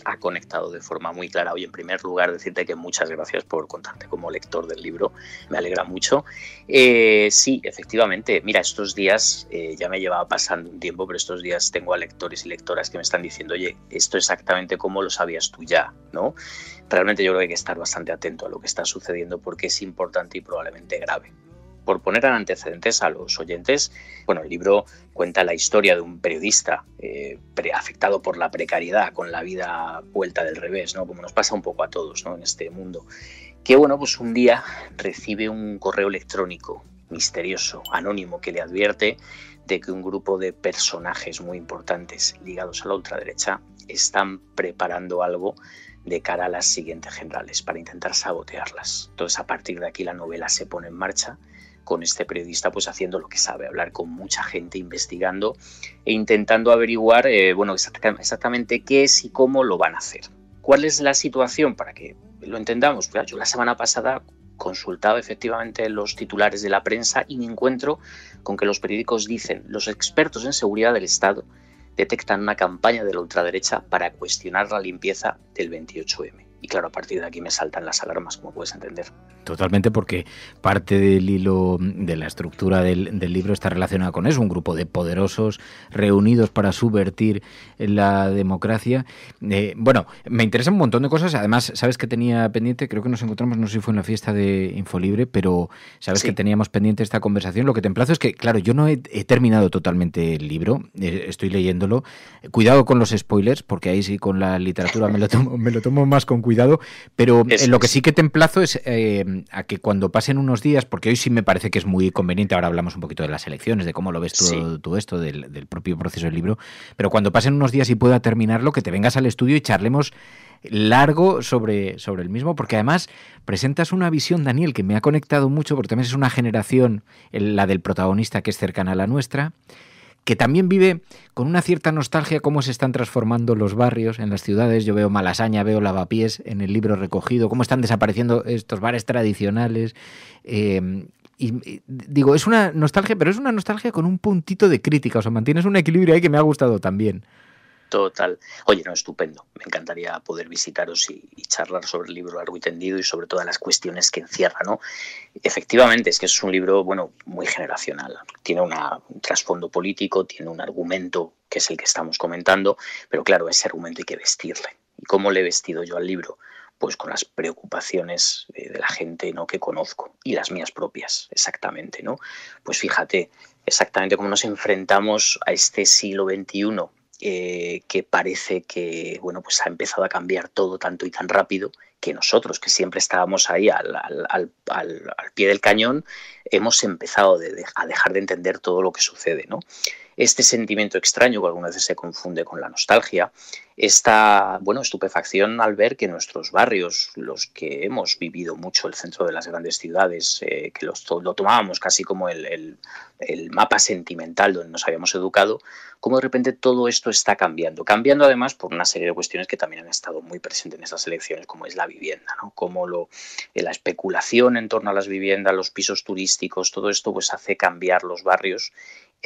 ha conectado de forma muy clara. Hoy, en primer lugar, decirte que muchas gracias por contarte como lector del libro, me alegra mucho. Eh, sí, efectivamente, mira, estos días eh, ya me llevaba pasando un tiempo, pero estos días tengo a lectores y lectoras que me están diciendo, oye, esto exactamente como lo sabías tú ya, ¿no? Realmente yo creo que hay que estar bastante atento a lo que está sucediendo porque es importante y probablemente grave por poner antecedentes a los oyentes, bueno, el libro cuenta la historia de un periodista eh, afectado por la precariedad, con la vida vuelta del revés, ¿no? Como nos pasa un poco a todos, ¿no? En este mundo. Que bueno, pues un día recibe un correo electrónico misterioso, anónimo, que le advierte de que un grupo de personajes muy importantes ligados a la ultraderecha están preparando algo de cara a las siguientes generales para intentar sabotearlas. Entonces, a partir de aquí la novela se pone en marcha con este periodista pues haciendo lo que sabe, hablar con mucha gente, investigando e intentando averiguar eh, bueno, exactamente qué es y cómo lo van a hacer. ¿Cuál es la situación? Para que lo entendamos, yo la semana pasada consultaba efectivamente los titulares de la prensa y me encuentro con que los periódicos dicen los expertos en seguridad del Estado detectan una campaña de la ultraderecha para cuestionar la limpieza del 28M. Y claro, a partir de aquí me saltan las alarmas, como puedes entender. Totalmente, porque parte del hilo de la estructura del, libro está relacionada con eso, un grupo de poderosos reunidos para subvertir la democracia. Eh, bueno, me interesan un montón de cosas. Además, ¿sabes que tenía pendiente? Creo que nos encontramos, no sé si fue en la fiesta de Infolibre, pero ¿sabes que teníamos pendiente esta conversación? Lo que te emplazo es que, claro, yo no he, terminado totalmente el libro, eh, estoy leyéndolo. Cuidado con los spoilers, porque ahí sí con la literatura me lo tomo, me lo tomo más con cuidado cuidado, pero lo que sí que te emplazo es eh, a que cuando pasen unos días, porque hoy sí me parece que es muy conveniente, ahora hablamos un poquito de las elecciones, de cómo lo ves tú, esto, del, propio proceso del libro, pero cuando pasen unos días y pueda terminarlo, que te vengas al estudio y charlemos largo sobre, sobre el mismo, porque además presentas una visión, Daniel, que me ha conectado mucho, porque también es una generación, la del protagonista, que es cercana a la nuestra, que también vive con una cierta nostalgia cómo se están transformando los barrios en las ciudades. Yo veo Malasaña, veo Lavapiés en el libro recogido, cómo están desapareciendo estos bares tradicionales. Eh, y, y, digo, es una nostalgia, pero es una nostalgia con un puntito de crítica, o sea, mantienes un equilibrio ahí que me ha gustado también total. Oye, no, estupendo. Me encantaría poder visitaros y, charlar sobre el libro largo y tendido y sobre todas las cuestiones que encierra, Efectivamente, es que es un libro, bueno, muy generacional. Tiene un trasfondo político, tiene un argumento que es el que estamos comentando, pero claro, ese argumento hay que vestirle. ¿Y cómo le he vestido yo al libro? Pues con las preocupaciones eh, de la gente ¿no? que conozco y las mías propias, exactamente, ¿no? Pues fíjate, exactamente cómo nos enfrentamos a este siglo XXI eh, que parece que bueno, pues ha empezado a cambiar todo tanto y tan rápido que nosotros, que siempre estábamos ahí al, al, al, al pie del cañón, hemos empezado a dejar de entender todo lo que sucede. ¿no? este sentimiento extraño que algunas veces se confunde con la nostalgia, esta bueno, estupefacción al ver que nuestros barrios, los que hemos vivido mucho el centro de las grandes ciudades, eh, que los, lo tomábamos casi como el, mapa sentimental donde nos habíamos educado, cómo de repente todo esto está cambiando. Cambiando además por una serie de cuestiones que también han estado muy presentes en estas elecciones, como es la vivienda, ¿no? como lo, eh, la especulación en torno a las viviendas, los pisos turísticos, todo esto pues hace cambiar los barrios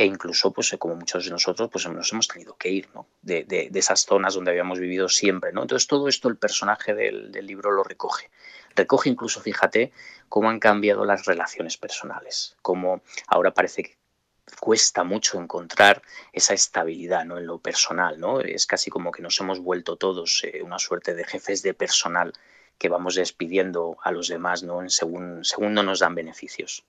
e incluso, pues eh, como muchos de nosotros, pues nos hemos tenido que ir de, esas zonas donde habíamos vivido siempre. ¿no? Entonces todo esto el personaje del, libro lo recoge. Recoge incluso, fíjate, cómo han cambiado las relaciones personales, cómo ahora parece que cuesta mucho encontrar esa estabilidad ¿no? en lo personal. ¿no? Es casi como que nos hemos vuelto todos eh, una suerte de jefes de personal que vamos despidiendo a los demás ¿no? según, según no nos dan beneficios.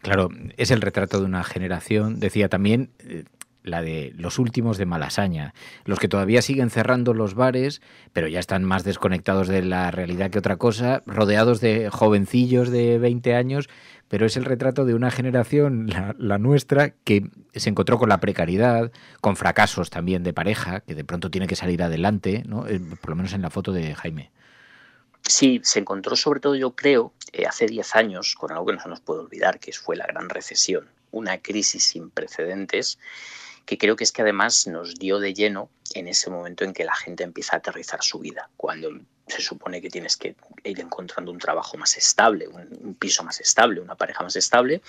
Claro, es el retrato de una generación, decía también eh, la de los últimos de Malasaña, los que todavía siguen cerrando los bares, pero ya están más desconectados de la realidad que otra cosa, rodeados de jovencillos de 20 años, pero es el retrato de una generación, la, la nuestra, que se encontró con la precariedad, con fracasos también de pareja, que de pronto tiene que salir adelante, ¿no? Eh, por lo menos en la foto de Jaime. Sí, se encontró sobre todo, yo creo, eh, hace 10 años con algo que no se nos puede olvidar, que fue la gran recesión, una crisis sin precedentes, que creo que es que además nos dio de lleno en ese momento en que la gente empieza a aterrizar su vida, cuando se supone que tienes que ir encontrando un trabajo más estable, un, un piso más estable, una pareja más estable,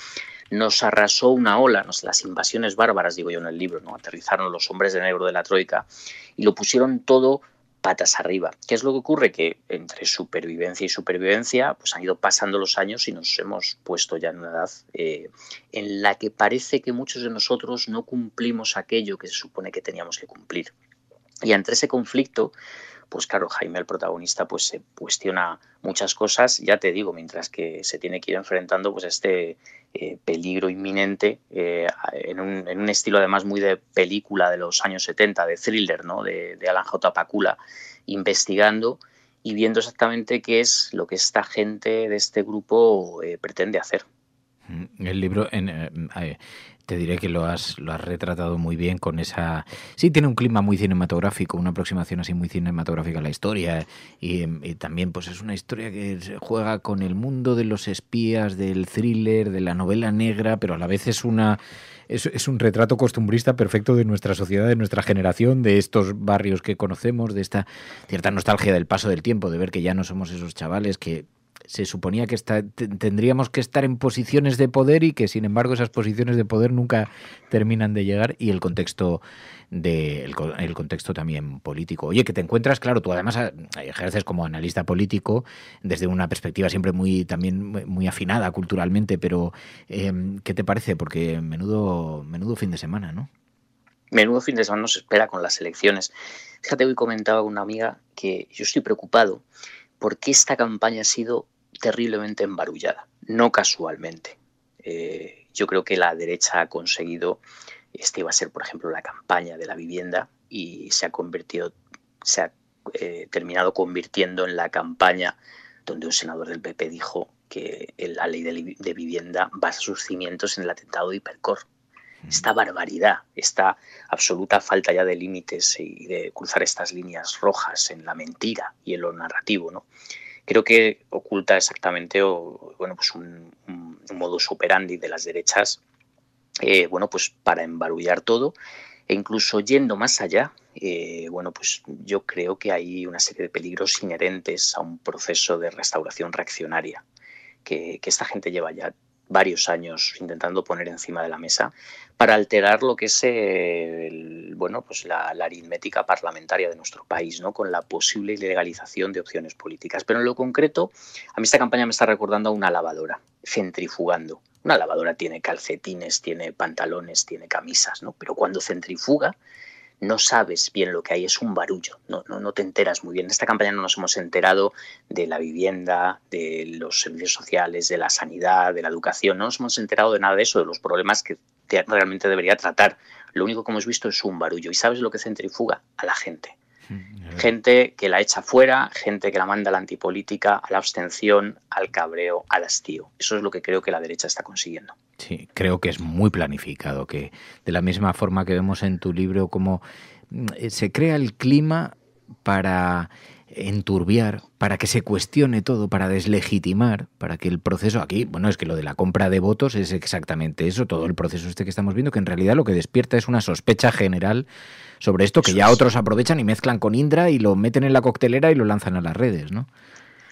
nos arrasó una ola, nos, las invasiones bárbaras, digo yo en el libro, ¿no? aterrizaron los hombres de negro de la Troika y lo pusieron todo patas arriba. ¿Qué es lo que ocurre? Que entre supervivencia y supervivencia, pues han ido pasando los años y nos hemos puesto ya en una edad eh, en la que parece que muchos de nosotros no cumplimos aquello que se supone que teníamos que cumplir. Y entre ese conflicto, pues claro, Jaime, el protagonista, pues se cuestiona muchas cosas, ya te digo, mientras que se tiene que ir enfrentando pues este eh, peligro inminente eh, en, un, estilo además muy de película de los años 70, de thriller, ¿no? De, Alan J. Pacula, investigando y viendo exactamente qué es lo que esta gente de este grupo eh, pretende hacer. Mm, el libro en, te diré que lo has, lo has retratado muy bien con esa... Sí, tiene un clima muy cinematográfico, una aproximación así muy cinematográfica a la historia. Y, también pues es una historia que juega con el mundo de los espías, del thriller, de la novela negra, pero a la vez es una... Es, es, un retrato costumbrista perfecto de nuestra sociedad, de nuestra generación, de estos barrios que conocemos, de esta cierta nostalgia del paso del tiempo, de ver que ya no somos esos chavales que se suponía que tendríamos que estar en posiciones de poder y que sin embargo esas posiciones de poder nunca terminan de llegar y el contexto de el, contexto también político. Oye, que te encuentras, claro, tú además ah, ejerces como analista político desde una perspectiva siempre muy también muy afinada culturalmente, pero em, ¿qué te parece? Porque menudo menudo fin de semana, ¿no? Menudo fin de semana se espera con las elecciones. Fíjate, hoy comentaba con una amiga que yo estoy preocupado porque esta campaña ha sido terriblemente embarullada, no casualmente. Eh, yo creo que la derecha ha conseguido, este iba a ser, por ejemplo, la campaña de la vivienda y se ha convertido, se ha eh, terminado convirtiendo en la campaña donde un senador del PP dijo que la ley de, vivienda basa sus cimientos en el atentado de Hipercor. Esta barbaridad, esta absoluta falta ya de límites y de cruzar estas líneas rojas en la mentira y en lo narrativo, ¿no? creo que oculta exactamente o, bueno, pues un, un, modus operandi de las derechas eh, bueno, pues para embarullar todo e incluso yendo más allá, eh, bueno, pues yo creo que hay una serie de peligros inherentes a un proceso de restauración reaccionaria que, que esta gente lleva ya varios años intentando poner encima de la mesa para alterar lo que es eh, bueno, pues la, aritmética parlamentaria de nuestro país, ¿no? con la posible ilegalización de opciones políticas. Pero en lo concreto, a mí esta campaña me está recordando a una lavadora, centrifugando. Una lavadora tiene calcetines, tiene pantalones, tiene camisas, ¿no? pero cuando centrifuga, no sabes bien lo que hay, es un barullo, no, no, no te enteras muy bien. En esta campaña no nos hemos enterado de la vivienda, de los servicios sociales, de la sanidad, de la educación, no nos hemos enterado de nada de eso, de los problemas que realmente debería tratar. Lo único que hemos visto es un barullo. ¿Y sabes lo que centrifuga? A la gente. Gente que la echa fuera, gente que la manda a la antipolítica, a la abstención, al cabreo, al hastío. Eso es lo que creo que la derecha está consiguiendo. Sí, creo que es muy planificado, que de la misma forma que vemos en tu libro como mm, eh, se crea el clima para enturbiar, para que se cuestione todo, para deslegitimar, para que el proceso aquí, bueno, es que lo de la compra de votos es exactamente eso, todo el proceso este que estamos viendo, que en realidad lo que despierta es una sospecha general sobre esto que ya otros aprovechan y mezclan con Indra y lo meten en la coctelera y lo lanzan a las redes, ¿no?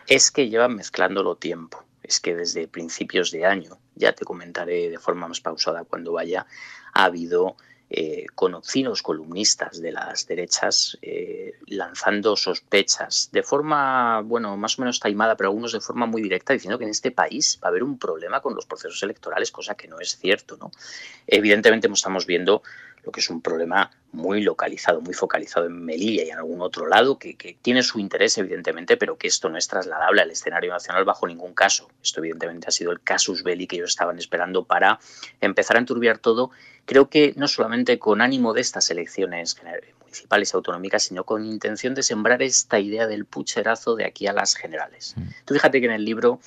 Es que llevan mezclándolo tiempo. Es que desde principios de año, ya te comentaré de forma más pausada cuando vaya, ha habido eh, conocidos columnistas de las derechas eh, lanzando sospechas de forma, bueno, más o menos taimada, pero algunos de forma muy directa, diciendo que en este país va a haber un problema con los procesos electorales, cosa que no es cierto, ¿no? Evidentemente estamos viendo lo que es un problema muy localizado, muy focalizado en Melilla y en algún otro lado, que, tiene su interés, evidentemente, pero que esto no es trasladable al escenario nacional bajo ningún caso. Esto, evidentemente, ha sido el casus belli que ellos estaban esperando para empezar a enturbiar todo, creo que no solamente con ánimo de estas elecciones municipales y autonómicas, sino con intención de sembrar esta idea del pucherazo de aquí a las generales. Mm. Tú fíjate que en el libro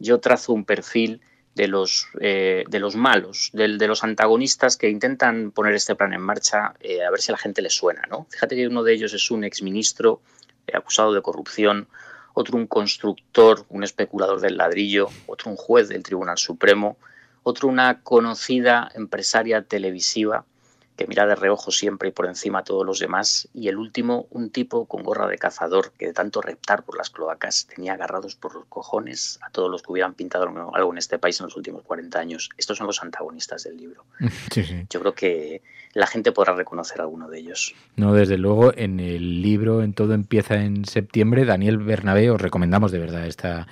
yo trazo un perfil de los, eh, de los malos, de, los antagonistas que intentan poner este plan en marcha, eh, a ver si a la gente le suena. ¿no? Fíjate que uno de ellos es un exministro eh, acusado de corrupción, otro un constructor, un especulador del ladrillo, otro un juez del Tribunal Supremo, otro una conocida empresaria televisiva que mira de reojo siempre y por encima a todos los demás, y el último, un tipo con gorra de cazador que de tanto reptar por las cloacas tenía agarrados por los cojones a todos los que hubieran pintado algo en este país en los últimos 40 años. Estos son los antagonistas del libro. Yo creo que la gente podrá reconocer alguno de ellos. No, desde luego, en el libro En todo empieza en septiembre, Daniel Bernabé, os recomendamos de verdad esta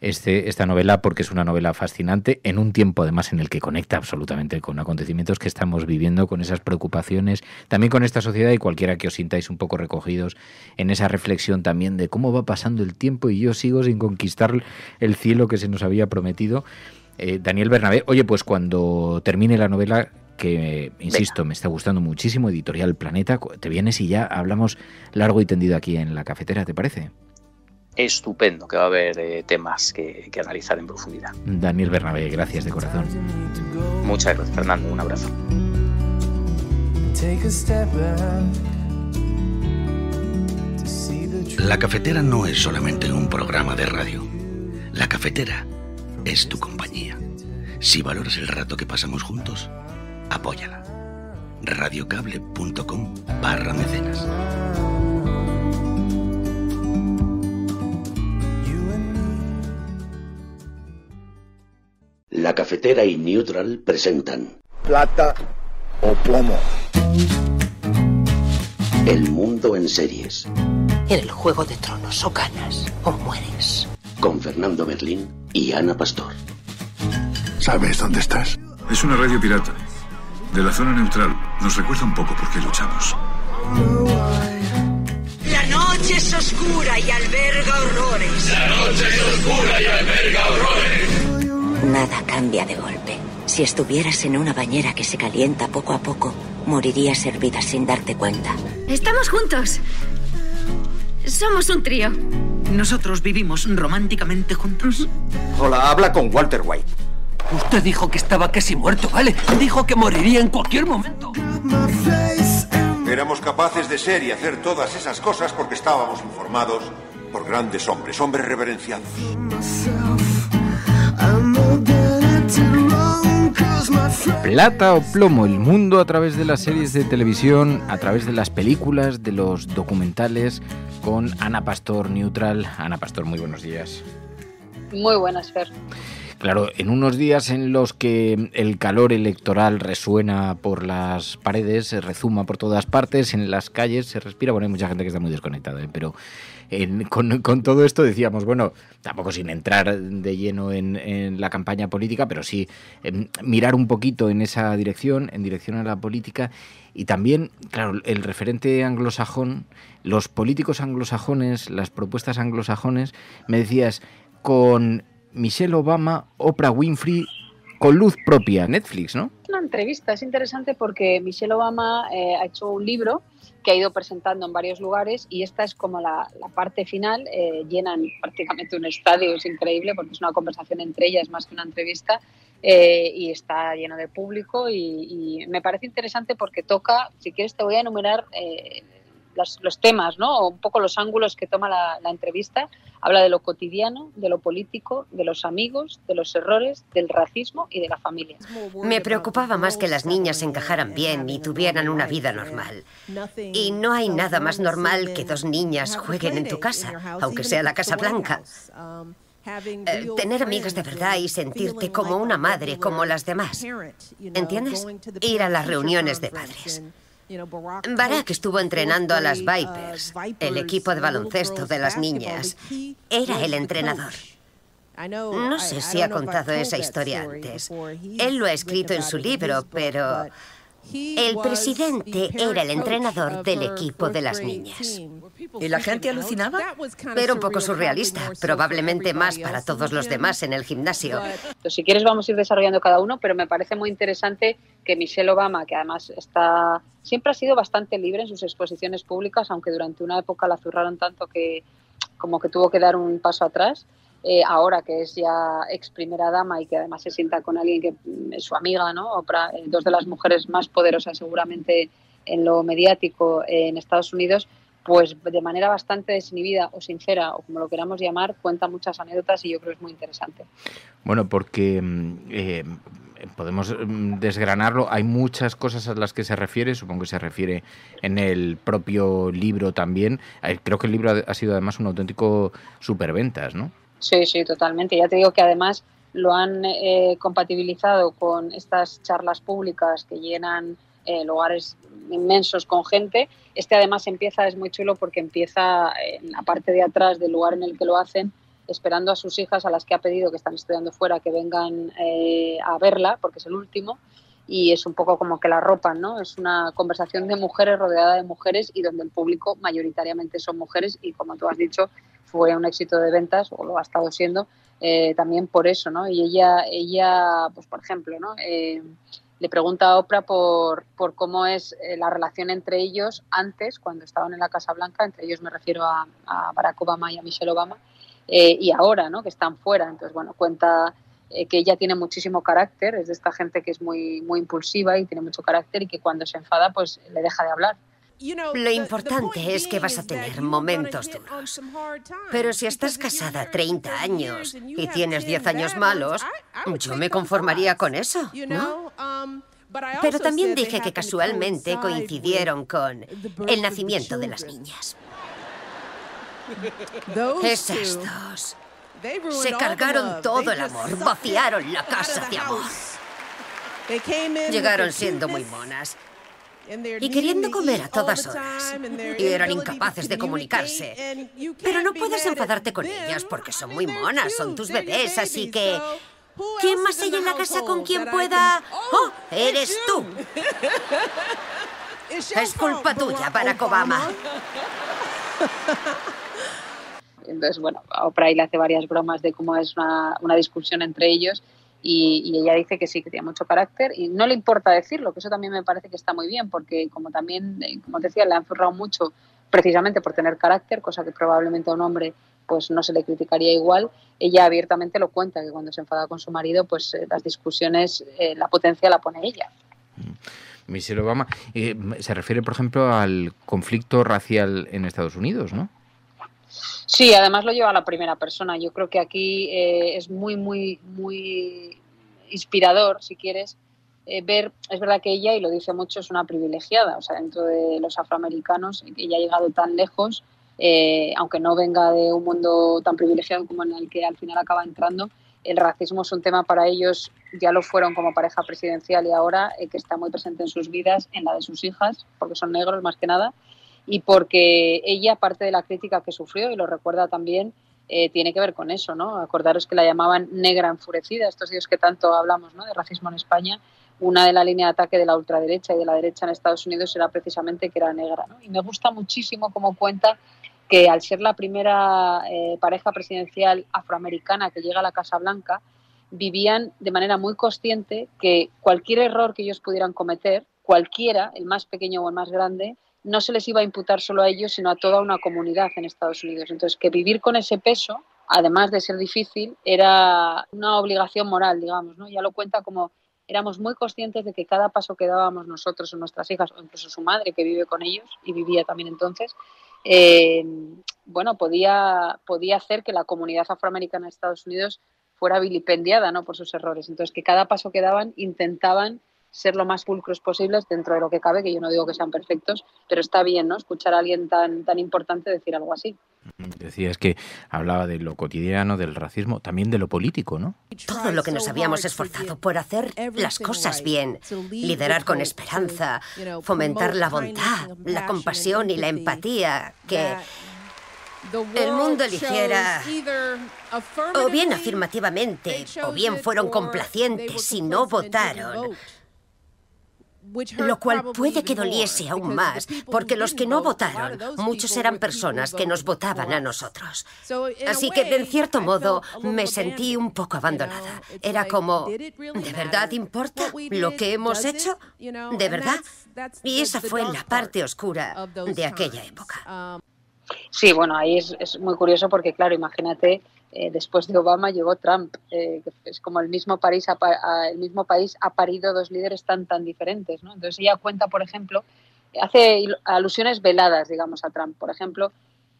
este, esta novela porque es una novela fascinante en un tiempo además en el que conecta absolutamente con acontecimientos que estamos viviendo, con esas preocupaciones, también con esta sociedad y cualquiera que os sintáis un poco recogidos en esa reflexión también de cómo va pasando el tiempo y yo sigo sin conquistar el cielo que se nos había prometido. Eh, Daniel Bernabé, oye, pues cuando termine la novela, que, insisto, me está gustando muchísimo, Editorial Planeta, te vienes y ya hablamos largo y tendido aquí en la cafetera, ¿te parece? estupendo, que va a haber eh, temas que, que analizar en profundidad. Daniel Bernabé, gracias de corazón. Muchas gracias, Fernando. Un abrazo. La cafetera no es solamente un programa de radio. La cafetera es tu compañía. Si valoras el rato que pasamos juntos, apóyala. radiocable.com barra mecenas. La cafetera y Neutral presentan Plata o plomo. El mundo en series. En el juego de tronos o ganas o mueres. Con Fernando Berlín y Ana Pastor. ¿Sabes dónde estás? Es una radio pirata. De la zona neutral. Nos recuerda un poco por qué luchamos. La noche es oscura y alberga horrores. La noche es oscura y alberga horrores. Nada cambia de golpe. Si estuvieras en una bañera que se calienta poco a poco, morirías hervida sin darte cuenta. Estamos juntos. Somos un trío. Nosotros vivimos románticamente juntos. Hola, habla con Walter White. Usted dijo que estaba casi muerto, ¿vale? Dijo que moriría en cualquier momento. Éramos capaces de ser y hacer todas esas cosas porque estábamos informados por grandes hombres, hombres reverenciados. Plata o plomo, el mundo a través de las series de televisión, a través de las películas, de los documentales, con Ana Pastor Neutral. Ana Pastor, muy buenos días. Muy buenas, Fer. Claro, en unos días en los que el calor electoral resuena por las paredes, se rezuma por todas partes, en las calles se respira, bueno, hay mucha gente que está muy desconectada, ¿eh? pero con, todo esto decíamos, bueno, tampoco sin entrar de lleno en, la campaña política, pero sí em, mirar un poquito en esa dirección, en dirección a la política. Y también, claro, el referente anglosajón, los políticos anglosajones, las propuestas anglosajones, me decías, con Michelle Obama, Oprah Winfrey, con luz propia, Netflix, ¿no? Una entrevista, es interesante porque Michelle Obama eh, ha hecho un libro que ha ido presentando en varios lugares y esta es como la, parte final. Eh, llenan prácticamente un estadio, es increíble porque es una conversación entre ellas más que una entrevista eh, y está lleno de público y, me parece interesante porque toca, si quieres te voy a enumerar eh, los temas, ¿no? un poco los ángulos que toma la, entrevista. Habla de lo cotidiano, de lo político, de los amigos, de los errores, del racismo y de la familia. Me preocupaba más que las niñas se encajaran bien y tuvieran una vida normal. Y no hay nada más normal que dos niñas jueguen en tu casa, aunque sea la Casa Blanca. Um, eh, tener amigas de verdad y sentirte como una madre, como las demás. ¿Entiendes? Ir a las reuniones de padres. Barack estuvo entrenando a las Vipers, el equipo de baloncesto de las niñas. Era el entrenador. No sé si ha contado esa historia antes. Él lo ha escrito en su libro, pero el presidente era el entrenador del equipo de las niñas. Y la gente alucinaba. Pero un poco surrealista, probablemente más para todos los demás en el gimnasio. Si quieres vamos a ir desarrollando cada uno, pero me parece muy interesante que Michelle Obama, que además está siempre ha sido bastante libre en sus exposiciones públicas, aunque durante una época la zurraron tanto que como que tuvo que dar un paso atrás. Eh, ahora que es ya ex primera dama y que además se sienta con alguien que mm, es su amiga, ¿no? Eh, dos de las mujeres más poderosas seguramente en lo mediático en Estados Unidos, pues de manera bastante desinhibida o sincera, o como lo queramos llamar, cuenta muchas anécdotas y yo creo que es muy interesante. Bueno, porque mm, eh, podemos mm, desgranarlo, hay muchas cosas a las que se refiere, supongo que se refiere en el propio libro también. Eh, creo que el libro ha sido además un auténtico superventas, ¿no? Sí, sí, totalmente. Ya te digo que además lo han eh, compatibilizado con estas charlas públicas que llenan eh, lugares inmensos con gente. Este además empieza, es muy chulo porque empieza en la parte de atrás del lugar en el que lo hacen, esperando a sus hijas, a las que ha pedido que están estudiando fuera, que vengan eh, a verla, porque es el último. Y es un poco como que la ropa, ¿no? Es una conversación de mujeres rodeada de mujeres y donde el público mayoritariamente son mujeres y como tú has dicho, fue un éxito de ventas o lo ha estado siendo eh, también por eso, ¿no? Y ella, ella, pues por ejemplo, ¿no? le pregunta a Oprah por, por cómo es eh, la relación entre ellos antes, cuando estaban en la Casa Blanca, entre ellos me refiero a, Barack Obama y a Michelle Obama, eh, y ahora, ¿no? que están fuera. Entonces, bueno, cuenta eh, que ella tiene muchísimo carácter, es de esta gente que es muy, muy impulsiva y tiene mucho carácter y que cuando se enfada, pues le deja de hablar. Lo importante es que vas a tener momentos duros. Pero si estás casada 30 años y tienes 10 años malos, yo me conformaría con eso, ¿no? Um, Pero también dije que casualmente coincidieron con el nacimiento de las niñas. Esas dos se cargaron todo el amor, vaciaron la casa de amor. Llegaron siendo muy monas y queriendo comer a todas horas. Y eran incapaces de comunicarse. Pero no puedes enfadarte con ellas porque son muy monas, son tus bebés, así que... ¿Quién más hay en la casa con quien pueda...? ¡Oh, ¡Oh, eres tú! Es culpa tuya, Barack Obama. Entonces, bueno, Oprah le hace varias bromas de cómo es una discusión entre ellos y, ella dice que sí, que tiene mucho carácter y no le importa decirlo, que eso también me parece que está muy bien, porque como también, eh, como decía, le han forrado mucho precisamente por tener carácter, cosa que probablemente a un hombre pues no se le criticaría igual, ella abiertamente lo cuenta, que cuando se enfada con su marido, pues eh, las discusiones, eh, la potencia la pone ella. Mm. Michelle Obama se refiere, por ejemplo, al conflicto racial en Estados Unidos, ¿no? Sí, además lo lleva a la primera persona. Yo creo que aquí eh, es muy, muy, muy inspirador, si quieres, eh, ver, es verdad que ella, y lo dice mucho, es una privilegiada, o sea, dentro de los afroamericanos, ella ha llegado tan lejos, eh, aunque no venga de un mundo tan privilegiado como en el que al final acaba entrando, el racismo es un tema para ellos, ya lo fueron como pareja presidencial y ahora que está muy presente en sus vidas, en la de sus hijas, porque son negros más que nada, y porque ella, parte de la crítica que sufrió, y lo recuerda también, eh, tiene que ver con eso, ¿no? Acordaros que la llamaban negra enfurecida, estos días que tanto hablamos, De racismo en España, una de la línea de ataque de la ultraderecha y de la derecha en Estados Unidos era precisamente que era negra, Y me gusta muchísimo cómo cuenta que al ser la primera eh, pareja presidencial afroamericana que llega a la Casa Blanca, vivían de manera muy consciente que cualquier error que ellos pudieran cometer, cualquiera, el más pequeño o el más grande, no se les iba a imputar solo a ellos, sino a toda una comunidad en Estados Unidos. Entonces, que vivir con ese peso, además de ser difícil, era una obligación moral, digamos, ¿no? Ya lo cuenta como éramos muy conscientes de que cada paso que dábamos nosotros o nuestras hijas, o incluso su madre que vive con ellos y vivía también entonces, eh, bueno, podía, podía hacer que la comunidad afroamericana de Estados Unidos fuera vilipendiada ¿no? por sus errores. Entonces, que cada paso que daban intentaban ser lo más pulcros posibles dentro de lo que cabe, que yo no digo que sean perfectos, pero está bien, ¿no? Escuchar a alguien tan, tan importante decir algo así. Mm, decías que hablaba de lo cotidiano, del racismo, también de lo político, ¿no? Todo lo que nos habíamos esforzado por hacer las cosas bien, liderar con esperanza, fomentar la bondad, la compasión y la empatía, que el mundo eligiera o bien afirmativamente o bien fueron complacientes si no votaron lo cual puede que doliese aún más, porque los que no votaron, muchos eran personas que nos votaban a nosotros. Así que, en cierto modo, me sentí un poco abandonada. Era como, ¿de verdad importa lo que hemos hecho? ¿De verdad? Y esa fue la parte oscura de aquella época. Um, sí, bueno, ahí es, es muy curioso porque, claro, imagínate eh, después de Obama llegó Trump. Eh, es como el mismo, el mismo país ha parido dos líderes tan, tan diferentes. ¿no? Entonces ella cuenta, por ejemplo, hace alusiones veladas, digamos, a Trump. Por ejemplo,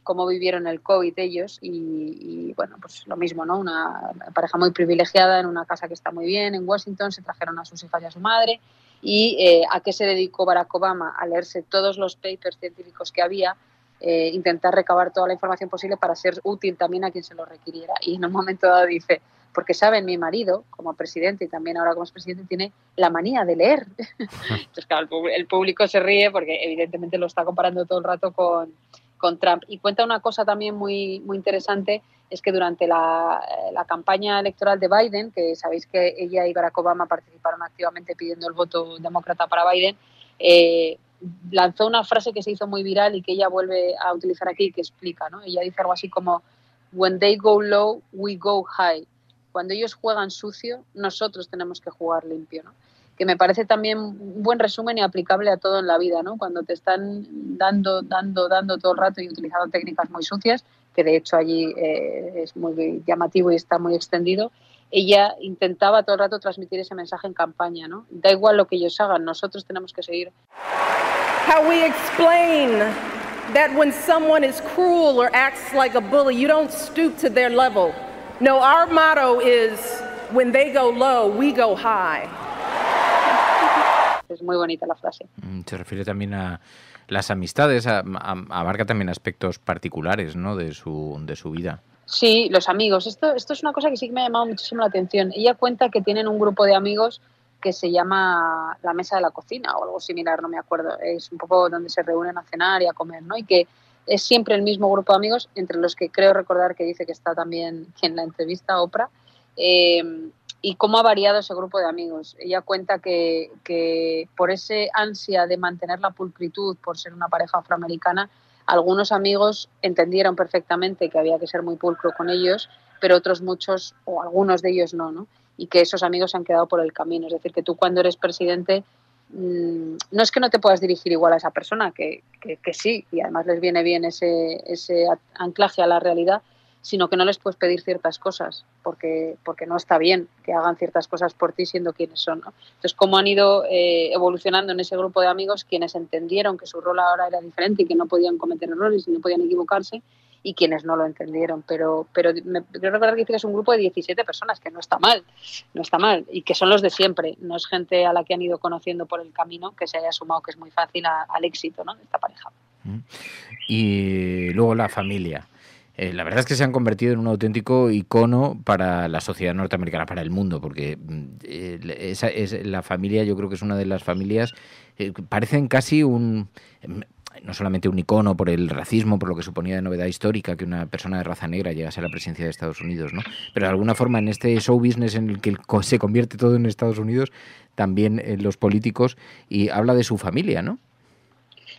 cómo vivieron el COVID ellos y, bueno, pues lo mismo, ¿no? Una pareja muy privilegiada en una casa que está muy bien en Washington, se trajeron a sus hijas y a su madre y eh, a qué se dedicó Barack Obama a leerse todos los papers científicos que había eh, intentar recabar toda la información posible para ser útil también a quien se lo requiriera. Y en un momento dado dice, porque saben, mi marido, como presidente y también ahora como presidente, tiene la manía de leer. Entonces, claro, el público se ríe porque evidentemente lo está comparando todo el rato con, con Trump. Y cuenta una cosa también muy, muy interesante, es que durante la, eh, la, campaña electoral de Biden, que sabéis que ella y Barack Obama participaron activamente pidiendo el voto demócrata para Biden, eh, lanzó una frase que se hizo muy viral y que ella vuelve a utilizar aquí que explica, ¿no? Ella dice algo así como When they go low, we go high. Cuando ellos juegan sucio, nosotros tenemos que jugar limpio, ¿no? Que me parece también un buen resumen y aplicable a todo en la vida, ¿no? Cuando te están dando, dando, dando todo el rato y utilizando técnicas muy sucias, que de hecho allí eh, es muy llamativo y está muy extendido, ella intentaba todo el rato transmitir ese mensaje en campaña, ¿no? Da igual lo que ellos hagan, nosotros tenemos que seguir explain cruel bully, No, motto low, high. Es muy bonita la frase. Mm, se refiere también a las amistades, abarca también aspectos particulares ¿no? de, su, de su vida. Sí, los amigos. Esto, esto es una cosa que sí que me ha llamado muchísimo la atención. Ella cuenta que tienen un grupo de amigos que se llama la mesa de la cocina o algo similar, no me acuerdo. Es un poco donde se reúnen a cenar y a comer, ¿no? Y que es siempre el mismo grupo de amigos, entre los que creo recordar que dice que está también en la entrevista Oprah. Em, y cómo ha variado ese grupo de amigos. Ella cuenta que, que por ese ansia de mantener la pulcritud, por ser una pareja afroamericana, algunos amigos entendieron perfectamente que había que ser muy pulcro con ellos, pero otros muchos, o algunos de ellos no, ¿no? y que esos amigos se han quedado por el camino. Es decir, que tú cuando eres presidente mm, no es que no te puedas dirigir igual a esa persona, que, que, sí, y además les viene bien ese, ese, anclaje a la realidad, sino que no les puedes pedir ciertas cosas, porque, porque no está bien que hagan ciertas cosas por ti siendo quienes son. Entonces, cómo han ido eh, evolucionando en ese grupo de amigos quienes entendieron que su rol ahora era diferente y que no podían cometer errores y no podían equivocarse, y quienes no lo entendieron. Pero, pero me, creo recordar que es un grupo de 17 personas, que no está mal, no está mal, y que son los de siempre, no es gente a la que han ido conociendo por el camino, que se haya sumado, que es muy fácil al éxito de esta pareja. Mm. Y luego la familia. Eh, la verdad es que se han convertido en un auténtico icono para la sociedad norteamericana, para el mundo, porque mm, esa es la familia, yo creo que es una de las familias, eh, parecen casi un, no solamente un icono por el racismo, por lo que suponía de novedad histórica que una persona de raza negra llegase a la presidencia de Estados Unidos, ¿no? Pero de alguna forma en este show business en el que se convierte todo en Estados Unidos, también eh, los políticos, y habla de su familia, ¿no?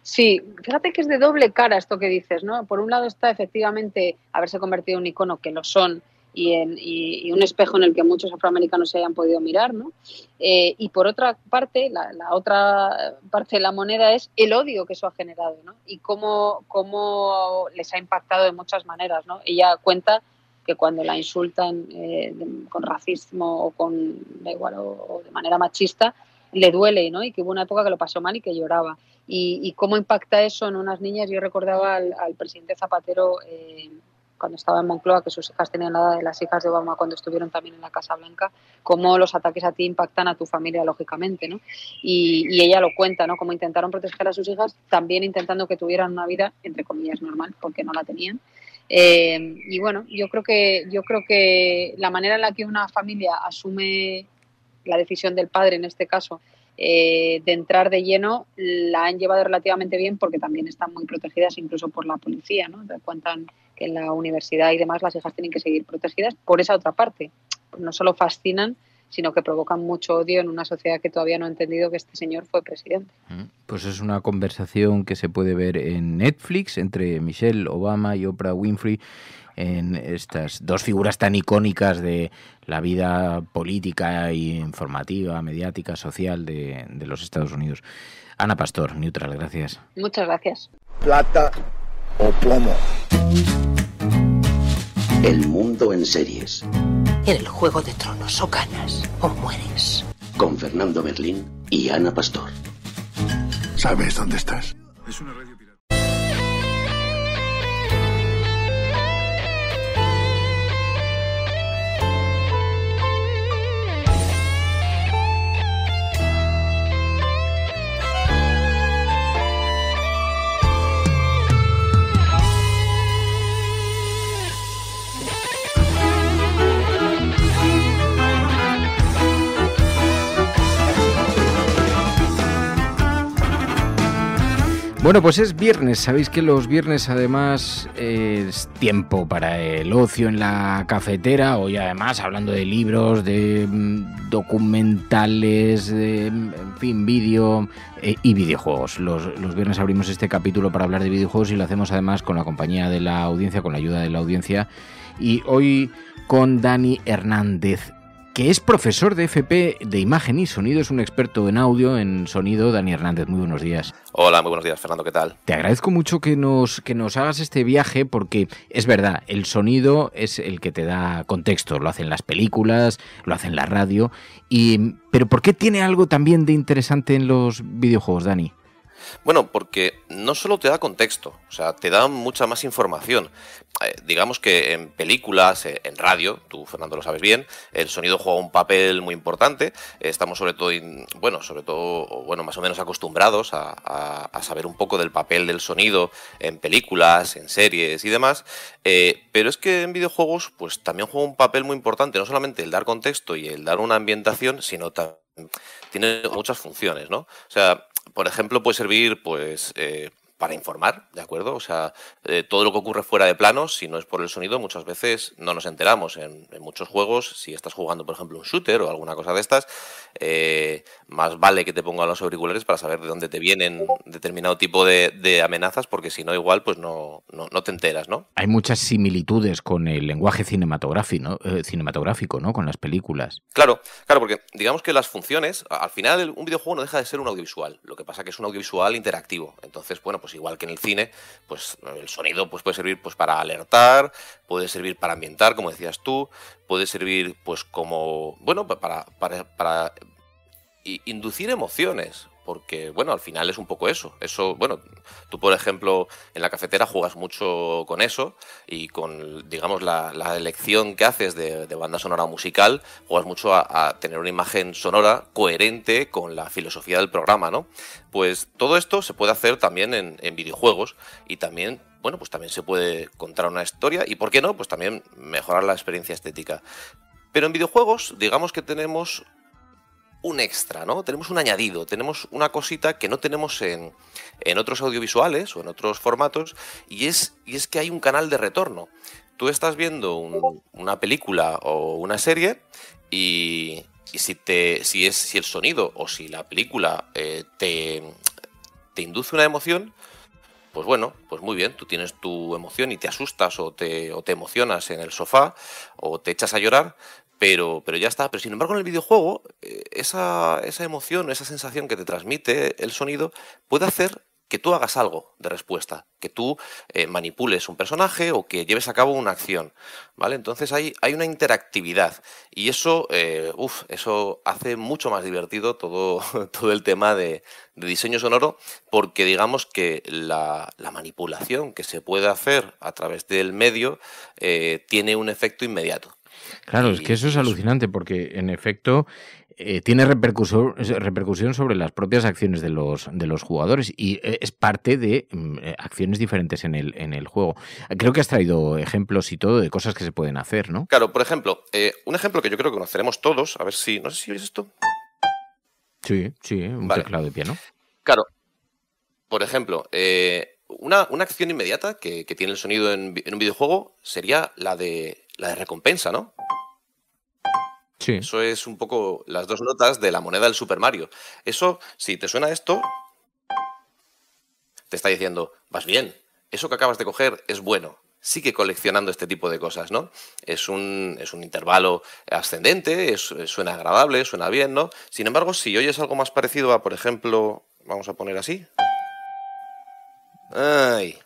Sí, fíjate que es de doble cara esto que dices, ¿no? Por un lado está efectivamente haberse convertido en un icono que lo son, y, un espejo en el que muchos afroamericanos se hayan podido mirar. ¿no? Eh, y por otra parte, la, otra parte de la moneda es el odio que eso ha generado ¿no? y cómo, cómo les ha impactado de muchas maneras. ¿no? Ella cuenta que cuando la insultan eh, con racismo o con igual de manera machista le duele, ¿no? Y que hubo una época que lo pasó mal y que lloraba. Y, cómo impacta eso en unas niñas. Yo recordaba al, presidente Zapatero eh, cuando estaba en Moncloa, que sus hijas tenían la edad de las hijas de Obama cuando estuvieron también en la Casa Blanca, cómo los ataques a ti impactan a tu familia, lógicamente, ¿no? Y, ella lo cuenta, ¿no? Cómo intentaron proteger a sus hijas, también intentando que tuvieran una vida, entre comillas, normal, porque no la tenían. Eh, y bueno, yo creo que yo creo que la manera en la que una familia asume la decisión del padre, en este caso, eh, de entrar de lleno, la han llevado relativamente bien porque también están muy protegidas, incluso por la policía, ¿no? Cuentan en la universidad y demás las hijas tienen que seguir protegidas por esa otra parte. No solo fascinan, sino que provocan mucho odio en una sociedad que todavía no ha entendido que este señor fue presidente. Mm, pues es una conversación que se puede ver en Netflix entre Michelle Obama y Oprah Winfrey en estas dos figuras tan icónicas de la vida política y informativa, mediática, social de, de los Estados Unidos. Ana Pastor, Neutral, gracias. Muchas gracias. Plata o El mundo en series. En el juego de tronos o ganas o mueres. Con Fernando Berlín y Ana Pastor. ¿Sabes dónde estás? Es una Bueno, pues es viernes. Sabéis que los viernes además es tiempo para el ocio en la cafetera. Hoy además hablando de libros, de mm, documentales, de, en fin, vídeo eh, y videojuegos. Los, los, viernes abrimos este capítulo para hablar de videojuegos y lo hacemos además con la compañía de la audiencia, con la ayuda de la audiencia. Y hoy con Dani Hernández que es profesor de FP de imagen y sonido, es un experto en audio, en sonido. Dani Hernández, muy buenos días. Hola, muy buenos días, Fernando, ¿qué tal? Te agradezco mucho que nos, que nos hagas este viaje porque es verdad, el sonido es el que te da contexto, lo hacen las películas, lo hacen la radio, y, pero ¿por qué tiene algo también de interesante en los videojuegos, Dani? Bueno, porque no solo te da contexto, o sea, te da mucha más información. Eh, digamos que en películas, eh, en radio, tú Fernando lo sabes bien, el sonido juega un papel muy importante. estamos sobre todo, bueno, sobre todo, bueno, más o menos acostumbrados a, saber un poco del papel del sonido en películas, en series y demás. Eh, pero es que en videojuegos, pues también juega un papel muy importante, no solamente el dar contexto y el dar una ambientación, sino también tiene muchas funciones, ¿no? O sea, por ejemplo, puede servir, pues. Eh, para informar, ¿de acuerdo? O sea, eh, todo lo que ocurre fuera de plano, si no es por el sonido, muchas veces no nos enteramos. En, en, muchos juegos, si estás jugando, por ejemplo, un shooter o alguna cosa de estas, eh, más vale que te ponga los auriculares para saber de dónde te vienen determinado tipo de, amenazas, porque si no, igual, pues no, no, te enteras, ¿no? Hay muchas similitudes con el lenguaje cinematográfico, eh, cinematográfico, ¿no? Con las películas. Claro, claro, porque digamos que las funciones, al final un videojuego no deja de ser un audiovisual, lo que pasa que es un audiovisual interactivo. Entonces, bueno, pues igual que en el cine, pues el sonido pues, puede servir pues, para alertar, puede servir para ambientar, como decías tú, puede servir pues como, bueno, para, para, para inducir emociones, porque bueno, al final es un poco eso. Eso, bueno, tú por ejemplo en la cafetera juegas mucho con eso y con, digamos, la, elección que haces de, banda sonora musical, juegas mucho a, tener una imagen sonora coherente con la filosofía del programa, ¿no? Pues todo esto se puede hacer también en videojuegos y también bueno, pues también se puede contar una historia y, ¿por qué no? Pues también mejorar la experiencia estética. Pero en videojuegos, digamos que tenemos un extra, ¿no? Tenemos un añadido, tenemos una cosita que no tenemos en, otros audiovisuales o en otros formatos y es, y es que hay un canal de retorno. Tú estás viendo una película o una serie y, si, te, si, es, si el sonido o si la película eh, te induce una emoción, pues bueno, pues muy bien, tú tienes tu emoción y te asustas o te, te emocionas en el sofá o te echas a llorar, pero, pero, ya está. Pero sin embargo, en el videojuego, eh, esa, esa, emoción, esa sensación que te transmite el sonido, puede hacer que tú hagas algo de respuesta, que tú eh, manipules un personaje o que lleves a cabo una acción, ¿vale? Entonces hay, hay una interactividad y eso, eh, eso hace mucho más divertido todo, todo el tema de, diseño sonoro porque digamos que la, manipulación que se puede hacer a través del medio eh, tiene un efecto inmediato. Claro, es que eso es alucinante porque en efecto eh, tiene repercusión, sobre las propias acciones de los, de los jugadores y eh, es parte de mm, eh, acciones diferentes en el, en el juego. Creo que has traído ejemplos y todo de cosas que se pueden hacer, ¿no? Claro, por ejemplo, un ejemplo que yo creo que conoceremos todos, a ver si, no sé si ves esto. Sí, sí, un teclado de piano. Claro, por ejemplo, una, una, acción inmediata que, que tiene el sonido en, en, un videojuego sería la de, la de recompensa, ¿no? Eso es un poco las dos notas de la moneda del Super Mario. Eso, si te suena esto, te está diciendo, vas bien, eso que acabas de coger es bueno. Sigue coleccionando este tipo de cosas, ¿no? Es un, es un intervalo ascendente, suena agradable, suena bien, ¿no? Sin embargo, si oyes algo más parecido a, por ejemplo, vamos a poner así. Ay,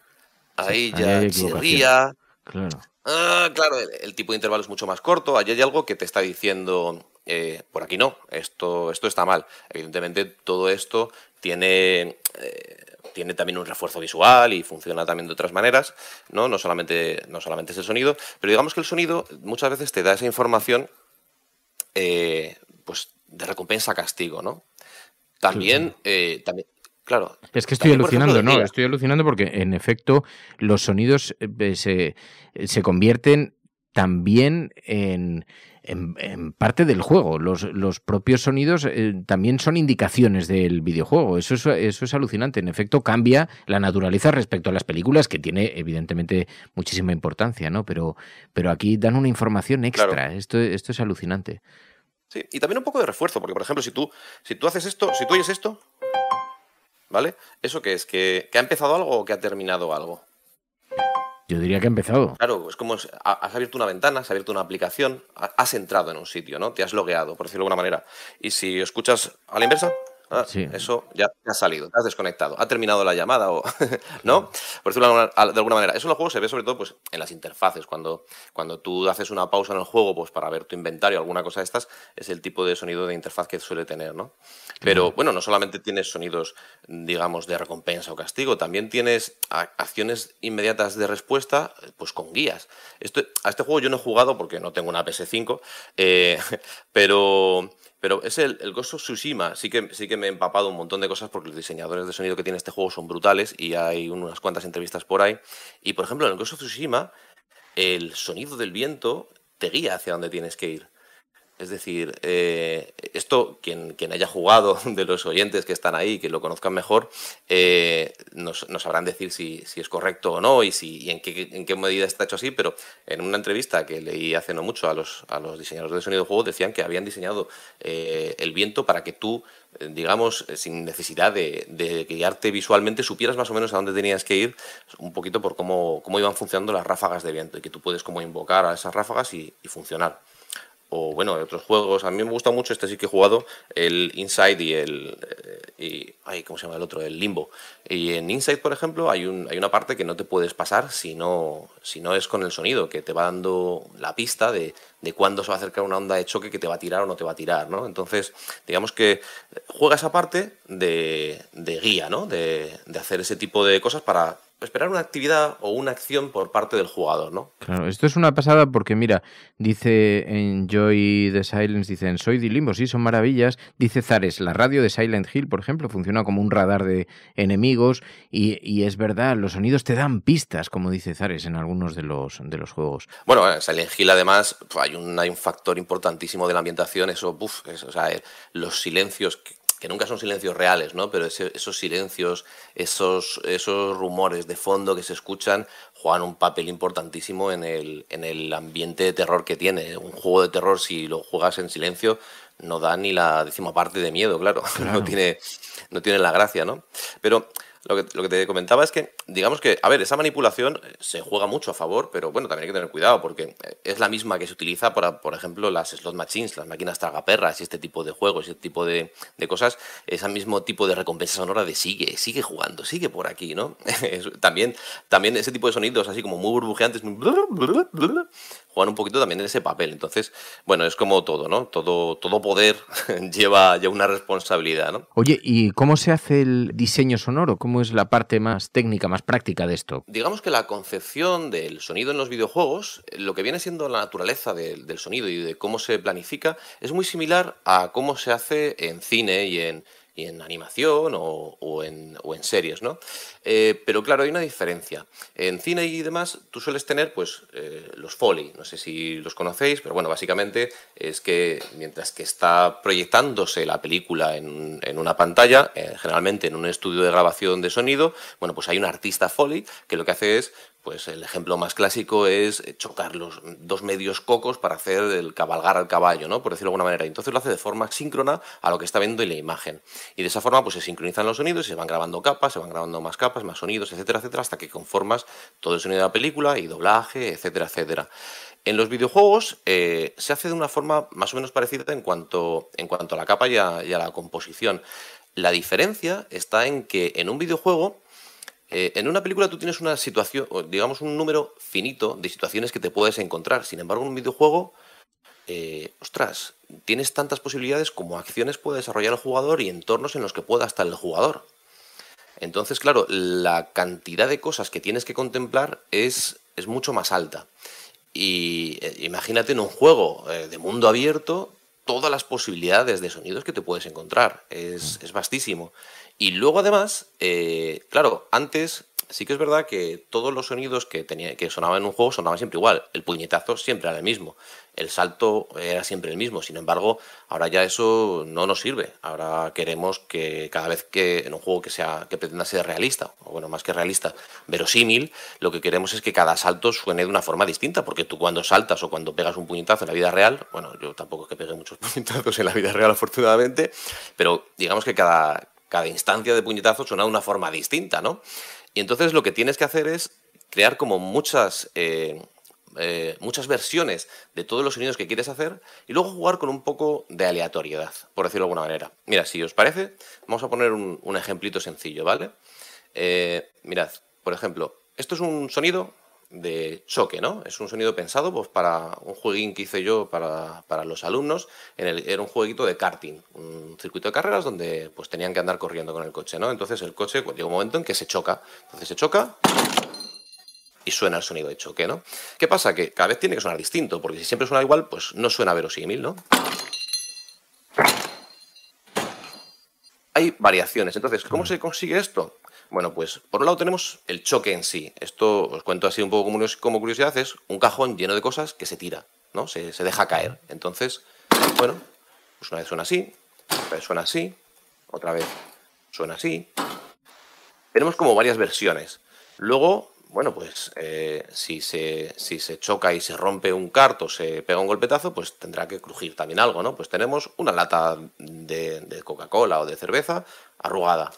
ahí ya chirría. Claro. Ah, claro, el, tipo de intervalo es mucho más corto. Allí hay algo que te está diciendo, eh, por aquí no, esto, esto está mal. Evidentemente, todo esto tiene, eh, tiene también un refuerzo visual y funciona también de otras maneras, ¿no? No solamente, no solamente es el sonido, pero digamos que el sonido muchas veces te da esa información eh, pues, de recompensa-castigo, ¿no? También, también, Claro. Es que estoy alucinando, ¿no? Estoy alucinando porque, en efecto, los sonidos eh, se, convierten también en, parte del juego. Los, propios sonidos eh, también son indicaciones del videojuego. Eso es, eso es alucinante. En efecto, cambia la naturaleza respecto a las películas, que tiene evidentemente muchísima importancia, ¿no? Pero, pero aquí dan una información extra. Esto, esto es alucinante. Sí, y también un poco de refuerzo, porque por ejemplo, si tú, si tú haces esto, si tú oyes esto, ¿Vale? ¿Eso qué es? ¿Que, ha empezado algo o que ha terminado algo? Yo diría que ha empezado. Claro, es como has abierto una ventana, has abierto una aplicación, has entrado en un sitio, ¿no? Te has logueado, por decirlo de alguna manera. Y si escuchas a la inversa, Ah, Eso ya ha salido, te has desconectado, ha terminado la llamada o no, por decirlo de alguna manera. Eso en los juegos se ve sobre todo pues, en las interfaces, cuando, cuando tú haces una pausa en el juego pues, para ver tu inventario, o alguna cosa de estas, es el tipo de sonido de interfaz que suele tener, ¿no? Pero bueno, no solamente tienes sonidos, digamos, de recompensa o castigo, también tienes acciones inmediatas de respuesta, pues con guías. a este juego yo no he jugado porque no tengo una PS5, eh, pero pero es el, el Ghost of Tsushima. Sí que, sí que me he empapado un montón de cosas porque los diseñadores de sonido que tiene este juego son brutales y hay unas cuantas entrevistas por ahí. Y por ejemplo, en el Ghost of Tsushima, el sonido del viento te guía hacia dónde tienes que ir. Es decir, eh, esto, quien, haya jugado de los oyentes que están ahí, que lo conozcan mejor, eh, nos, sabrán decir si, es correcto o no y, si, en, qué, medida está hecho así, pero en una entrevista que leí hace no mucho a los, a los diseñadores de sonido de juego, decían que habían diseñado eh, el viento para que tú, digamos, sin necesidad de, guiarte visualmente, supieras más o menos a dónde tenías que ir, un poquito por cómo, iban funcionando las ráfagas de viento y que tú puedes como invocar a esas ráfagas y funcionar o bueno, otros juegos. A mí me gusta mucho, este sí que he jugado, el Inside y el... Eh, y, ¿Cómo se llama el otro? El Limbo. Y en Inside, por ejemplo, hay, hay una parte que no te puedes pasar si no, si no es con el sonido, que te va dando la pista de, cuándo se va a acercar una onda de choque que te va a tirar o no te va a tirar, ¿no? Entonces, digamos que juega esa parte de, guía, ¿no? De, de hacer ese tipo de cosas para esperar una actividad o una acción por parte del jugador, ¿no? Claro, esto es una pasada porque, mira, dice en Joy the Silence, dicen Soy de Limbo, sí, son maravillas. Dice Zares, la radio de Silent Hill, por ejemplo, funciona como un radar de enemigos y, es verdad, los sonidos te dan pistas, como dice Zares en algunos de los, de los juegos. Bueno, en Silent Hill además hay un, hay un factor importantísimo de la ambientación, eso, uff, o sea, los silencios que que nunca son silencios reales, ¿no? Pero esos silencios, esos, esos rumores de fondo que se escuchan juegan un papel importantísimo en el, en el ambiente de terror que tiene. Un juego de terror, si lo juegas en silencio, no da ni la décima parte de miedo, claro. No, tiene, no tiene la gracia, ¿no? Pero lo que, te comentaba es que, digamos que, a ver, esa manipulación eh, se juega mucho a favor, pero bueno, también hay que tener cuidado porque eh, es la misma que se utiliza para, por ejemplo, las slot machines, las máquinas tragaperras y este tipo de juegos, y este tipo de, cosas, ese mismo tipo de recompensa sonora de sigue, sigue jugando, sigue por aquí, ¿no? también, también ese tipo de sonidos así como muy burbujeantes, jugar un poquito también en ese papel. Entonces, bueno, es como todo, ¿no? Todo, todo poder lleva, ya una responsabilidad, ¿no? Oye, ¿y cómo se hace el diseño sonoro? ¿Cómo es la parte más técnica, más práctica de esto? Digamos que la concepción del sonido en los videojuegos, eh, lo que viene siendo la naturaleza del sonido y de cómo se planifica, es muy similar a cómo se hace en cine y en y en animación o, o, en, series, ¿no? Eh, pero claro, hay una diferencia. En cine y demás, tú sueles tener, pues, eh, los foley, no sé si los conocéis, pero bueno, básicamente es que mientras que está proyectándose la película en, una pantalla, eh, generalmente en un estudio de grabación de sonido, bueno, pues hay un artista foley que lo que hace es pues el ejemplo más clásico es eh, chocar los dos medios cocos para hacer el cabalgar al caballo, ¿no? Por decirlo de alguna manera. Entonces lo hace de forma síncrona a lo que está viendo en la imagen. Y de esa forma pues se sincronizan los sonidos, y se van grabando capas, se van grabando más capas, más sonidos, etcétera, etcétera, hasta que conformas todo el sonido de la película y doblaje, etcétera, etcétera. En los videojuegos eh, se hace de una forma más o menos parecida en cuanto, en cuanto a la capa y a la composición. La diferencia está en que en un videojuego eh, en una película tú tienes una situación, digamos un número finito de situaciones que te puedes encontrar. Sin embargo, en un videojuego, eh, ostras, tienes tantas posibilidades como acciones puede desarrollar el jugador y entornos en los que pueda estar el jugador. Entonces, claro, la cantidad de cosas que tienes que contemplar es, es mucho más alta. Y eh, imagínate en un juego de mundo abierto todas las posibilidades de sonidos que te puedes encontrar. Es, es vastísimo. Y luego además, eh, claro, antes sí que es verdad que todos los sonidos que, tenía, que sonaban en un juego sonaban siempre igual. El puñetazo siempre era el mismo. El salto era siempre el mismo. Sin embargo, ahora ya eso no nos sirve. Ahora queremos que cada vez que en un juego que, sea, que pretenda ser realista, o bueno, más que realista, verosímil, lo que queremos es que cada salto suene de una forma distinta. Porque tú cuando saltas o cuando pegas un puñetazo en la vida real, bueno, yo tampoco es que pegue muchos puñetazos en la vida real, afortunadamente, pero digamos que cada, cada instancia de puñetazo suena de una forma distinta, ¿no? Y entonces lo que tienes que hacer es crear como muchas, eh, eh, muchas versiones de todos los sonidos que quieres hacer y luego jugar con un poco de aleatoriedad, por decirlo de alguna manera. Mira, si os parece, vamos a poner un, ejemplito sencillo, ¿vale? Eh, mirad, por ejemplo, esto es un sonido de choque, ¿no? Es un sonido pensado pues, para un jueguín que hice yo para, los alumnos. En el, era un jueguito de karting, un circuito de carreras donde pues, tenían que andar corriendo con el coche, ¿no? Entonces el coche pues, llega un momento en que se choca. Entonces se choca y suena el sonido de choque, ¿no? ¿Qué pasa? Que cada vez tiene que sonar distinto, porque si siempre suena igual, pues no suena verosímil, ¿no? Hay variaciones. Entonces, ¿cómo se consigue esto? Bueno, pues por un lado tenemos el choque en sí. Esto os cuento así un poco como curiosidad, es un cajón lleno de cosas que se tira, ¿no? Se, deja caer. Entonces, bueno, pues una vez suena así, otra vez suena así, otra vez suena así. Tenemos como varias versiones. Luego, bueno, pues eh, si, se, si se choca y se rompe un carto, se pega un golpetazo, pues tendrá que crujir también algo, ¿no? Pues tenemos una lata de Coca-Cola o de cerveza arrugada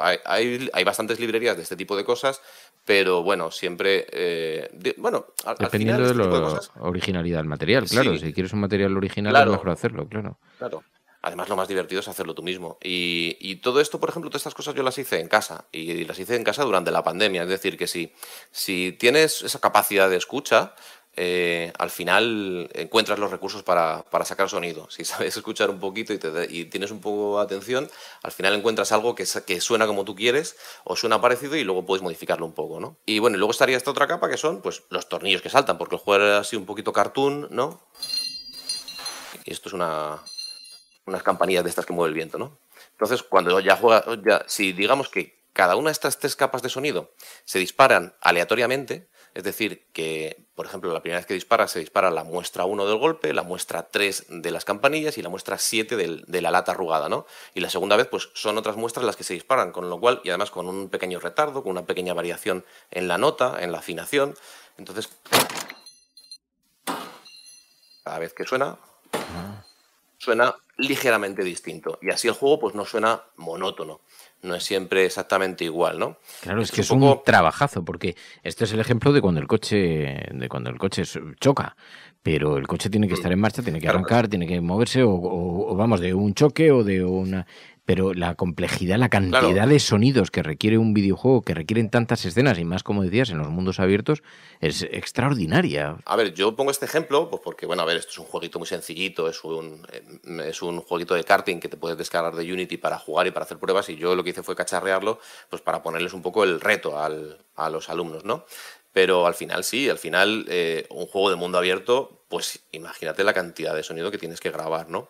hay, bastantes librerías de este tipo de cosas, pero bueno, siempre. Eh, bueno, al, dependiendo de, este la originalidad del material, claro. Si quieres un material original, es mejor hacerlo, claro. Claro. Además, lo más divertido es hacerlo tú mismo. Y, todo esto, por ejemplo, todas estas cosas yo las hice en casa. Y las hice en casa durante la pandemia. Es decir, que si, si tienes esa capacidad de escucha, eh, al final encuentras los recursos para, sacar sonido. Si sabes escuchar un poquito y, tienes un poco de atención, al final encuentras algo que, suena como tú quieres o suena parecido y luego puedes modificarlo un poco, ¿no? Y bueno, luego estaría esta otra capa que son pues los tornillos que saltan, porque el juego era así un poquito cartoon, ¿no? Y esto es una, unas campanillas de estas que mueve el viento, ¿no? Entonces, cuando ya juega, ya, si digamos que cada una de estas tres capas de sonido se disparan aleatoriamente, es decir, que, por ejemplo, la primera vez que dispara, se dispara la muestra 1 del golpe, la muestra 3 de las campanillas y la muestra 7 de la lata arrugada, ¿no? Y la segunda vez, pues son otras muestras las que se disparan, con lo cual, y además con un pequeño retardo, con una pequeña variación en la nota, en la afinación. Entonces, cada vez que suena, suena ligeramente distinto. Y así el juego pues no suena monótono, no es siempre exactamente igual, ¿no? Claro, es que es un, trabajazo, porque este es el ejemplo de cuando el coche, de cuando el coche choca. Pero el coche tiene que mm. estar en marcha, tiene que arrancar, tiene que moverse, o vamos, de un choque o de una pero la complejidad, la cantidad de sonidos que requiere un videojuego, que requieren tantas escenas y más, como decías, en los mundos abiertos, es extraordinaria. A ver, yo pongo este ejemplo, pues porque, bueno, a ver, esto es un jueguito muy sencillito, es un, eh, es un jueguito de karting que te puedes descargar de Unity para jugar y para hacer pruebas, y yo lo que hice fue cacharrearlo, pues para ponerles un poco el reto a los alumnos, ¿no? Pero al final sí, al final eh, un juego de mundo abierto, pues imagínate la cantidad de sonido que tienes que grabar, ¿no?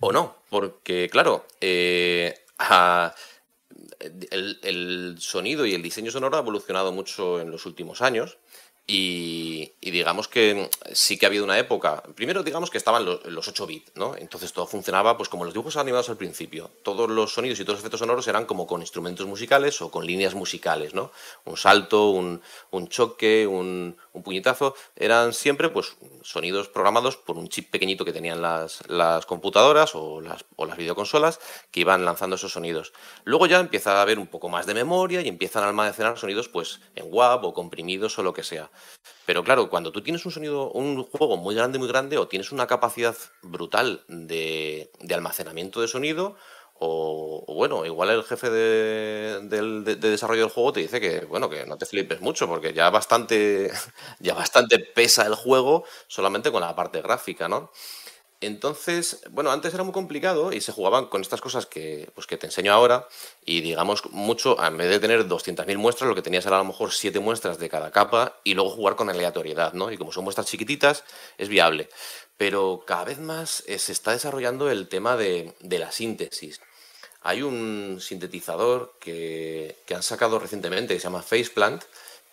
O no, porque claro, eh, el, sonido y el diseño sonoro ha evolucionado mucho en los últimos años. Y, digamos que mm, sí que ha habido una época. Primero, digamos que estaban los, 8 bits, ¿no? Entonces todo funcionaba pues como los dibujos animados al principio. Todos los sonidos y todos los efectos sonoros eran como con instrumentos musicales o con líneas musicales, ¿no? Un salto, un, un choque, un, puñetazo. Eran siempre pues sonidos programados por un chip pequeñito que tenían las, las computadoras o las, o las videoconsolas que iban lanzando esos sonidos. Luego ya empieza a haber un poco más de memoria y empiezan a almacenar sonidos pues en WAV o comprimidos o lo que sea. Pero claro, cuando tú tienes un sonido, un juego muy grande, muy grande, o tienes una capacidad brutal de, almacenamiento de sonido, o, bueno, igual el jefe de, de, desarrollo del juego te dice que, bueno, que no te flipes mucho, porque ya bastante, ya bastante pesa el juego solamente con la parte gráfica, ¿no? Entonces, bueno, antes era muy complicado y se jugaban con estas cosas que, pues, que te enseño ahora y digamos mucho, en vez de tener 200.000 muestras, lo que tenías era a lo mejor 7 muestras de cada capa y luego jugar con aleatoriedad, ¿no? Y como son muestras chiquititas, es viable. Pero cada vez más eh, se está desarrollando el tema de, la síntesis. Hay un sintetizador que, han sacado recientemente que se llama Faceplant,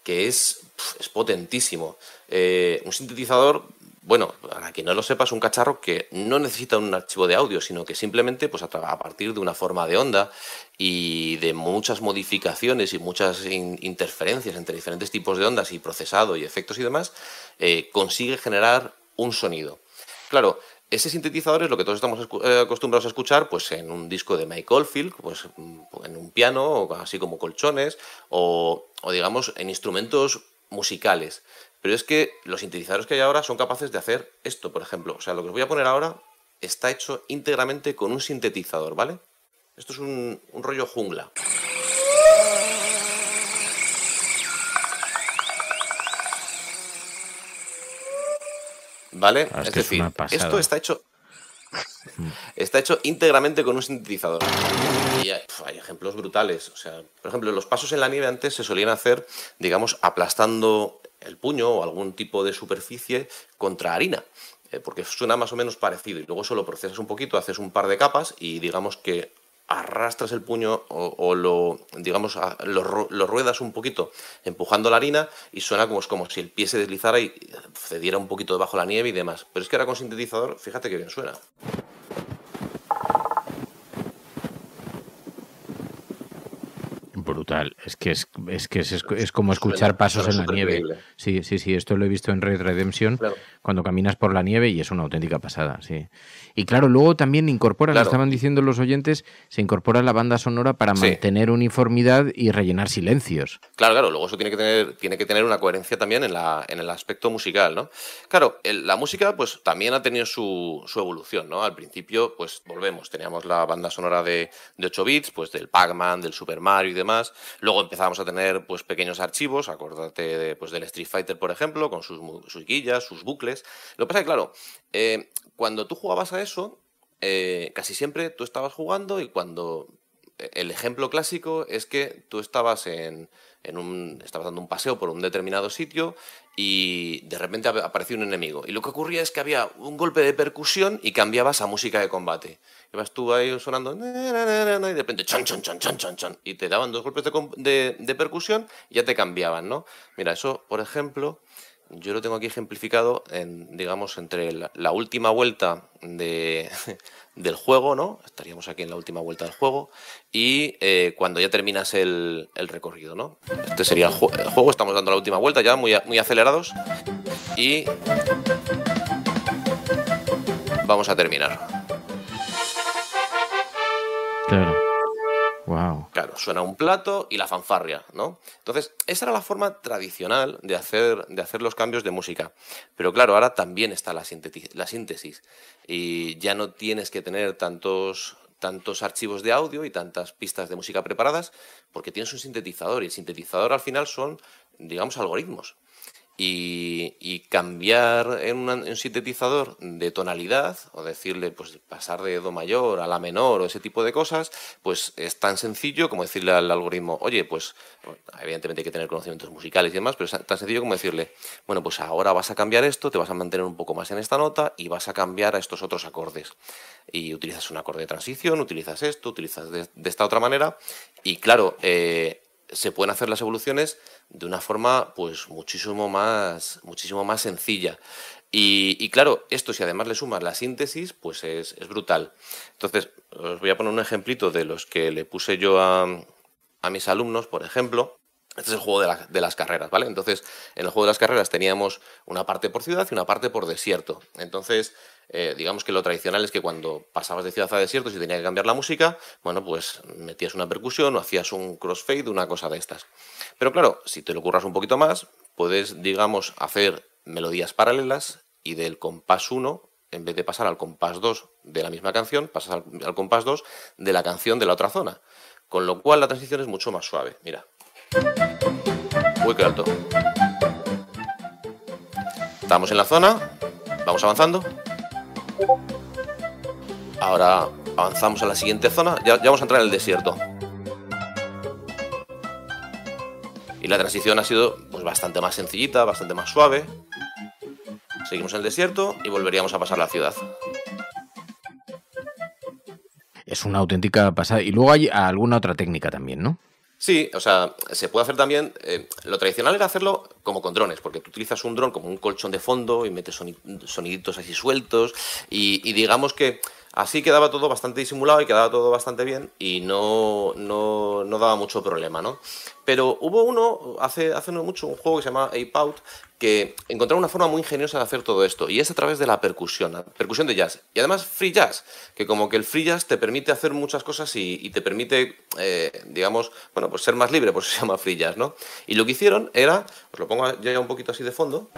que es, es potentísimo. Eh, un sintetizador bueno, para quien no lo sepa, es un cacharro que no necesita un archivo de audio, sino que simplemente pues, a, partir de una forma de onda y de muchas modificaciones y muchas interferencias entre diferentes tipos de ondas y procesado y efectos y demás, eh, consigue generar un sonido. Claro, ese sintetizador es lo que todos estamos eh, acostumbrados a escuchar pues, en un disco de Mike Oldfield, pues, mm, en un piano, así como colchones, o digamos en instrumentos musicales. Pero es que los sintetizadores que hay ahora son capaces de hacer esto, por ejemplo. O sea, lo que os voy a poner ahora está hecho íntegramente con un sintetizador, ¿vale? Esto es un, rollo jungla. ¿Vale? Ah, es, decir, esto está hecho Mm. Está hecho íntegramente con un sintetizador. hay, ejemplos brutales. O sea, por ejemplo, los pasos en la nieve antes se solían hacer, digamos, aplastando el puño o algún tipo de superficie contra harina eh, porque suena más o menos parecido y luego solo procesas un poquito, haces un par de capas y digamos que arrastras el puño o, lo, digamos, lo, lo, ruedas un poquito empujando la harina y suena como, es como si el pie se deslizara y cediera un poquito debajo la nieve y demás. Pero es que ahora con sintetizador, fíjate que bien suena. brutal. Es que es, que es, como escuchar pasos en la nieve. Sí, sí, sí. Esto lo he visto en Red Redemption cuando caminas por la nieve y es una auténtica pasada. Sí. Y claro, luego también incorpora, lo estaban diciendo los oyentes, se incorpora la banda sonora para mantener uniformidad y rellenar silencios. Claro, claro. Luego eso tiene que tener, tiene que tener una coherencia también en, la, en el aspecto musical, ¿no? Claro, la música pues también ha tenido su, evolución, ¿no? Al principio, pues volvemos, teníamos la banda sonora de, de 8 bits, pues del Pac-Man, del Super Mario y demás Luego empezamos a tener pues, pequeños archivos, acordate pues, del Street Fighter, por ejemplo, con sus, sus guillas, sus bucles. Lo que pasa es que, claro, eh, cuando tú jugabas a eso, eh, casi siempre tú estabas jugando y cuando... Eh, el ejemplo clásico es que tú estabas en, estabas dando un paseo por un determinado sitio y de repente apareció un enemigo. Y lo que ocurría es que había un golpe de percusión y cambiabas a música de combate. Ibas tú ahí sonando y de repente chon, chon, chon, chon, chon, chon, y te daban dos golpes de, de percusión y ya te cambiaban, ¿no? Mira, eso, por ejemplo, yo lo tengo aquí ejemplificado en, digamos, entre la, última vuelta de, del juego, ¿no? Estaríamos aquí en la última vuelta del juego. Y eh, cuando ya terminas el, recorrido, ¿no? Este sería el, juego, estamos dando la última vuelta ya, muy, muy acelerados. Y vamos a terminar. Claro. Claro, suena un plato y la fanfarria, ¿no? Entonces, esa era la forma tradicional de hacer, de hacer los cambios de música. Pero claro, ahora también está la, la síntesis. Y ya no tienes que tener tantos, tantos archivos de audio y tantas pistas de música preparadas, porque tienes un sintetizador y el sintetizador al final son, digamos, algoritmos y, cambiar en, un sintetizador de tonalidad o decirle pues pasar de do mayor a la menor o ese tipo de cosas, pues es tan sencillo como decirle al algoritmo, oye, pues evidentemente hay que tener conocimientos musicales y demás, pero es tan sencillo como decirle, bueno, pues ahora vas a cambiar esto, te vas a mantener un poco más en esta nota y vas a cambiar a estos otros acordes. Y utilizas un acorde de transición, utilizas esto, utilizas de, esta otra manera y claro, eh, se pueden hacer las evoluciones de una forma pues muchísimo más, muchísimo más sencilla. Y, claro, esto si además le sumas la síntesis, pues es, brutal. Entonces, os voy a poner un ejemplito de los que le puse yo a, mis alumnos, por ejemplo. Este es el juego de, de, las carreras, ¿vale? Entonces, en el juego de las carreras teníamos una parte por ciudad y una parte por desierto. Entonces, eh, digamos que lo tradicional es que cuando pasabas de ciudad a desierto, y tenía que cambiar la música, bueno, pues metías una percusión o hacías un crossfade, una cosa de estas. Pero claro, si te lo curras un poquito más, puedes, digamos, hacer melodías paralelas y del compás 1, en vez de pasar al compás 2 de la misma canción, pasas al, compás 2 de la canción de la otra zona. Con lo cual la transición es mucho más suave. Mira. Uy, qué alto. Estamos en la zona, vamos avanzando. Ahora avanzamos a la siguiente zona. Ya, vamos a entrar en el desierto. Y la transición ha sido pues, bastante más sencillita, bastante más suave. Seguimos en el desierto y volveríamos a pasar la ciudad. Es una auténtica pasada. Y luego hay alguna otra técnica también, ¿no? Sí, o sea, se puede hacer también. Eh, lo tradicional era hacerlo como con drones, porque tú utilizas un dron como un colchón de fondo y metes soniditos así sueltos. y digamos que Así quedaba todo bastante disimulado y quedaba todo bastante bien y no, no, daba mucho problema, ¿no? Pero hubo uno, hace, hace mucho, un juego que se llama Ape Out, que encontró una forma muy ingeniosa de hacer todo esto, y es a través de la percusión, la percusión de jazz. Y además free jazz, que como que el free jazz te permite hacer muchas cosas y, te permite, eh, digamos, bueno, pues ser más libre, por se llama free jazz, ¿no? Y lo que hicieron era, os lo pongo ya un poquito así de fondo,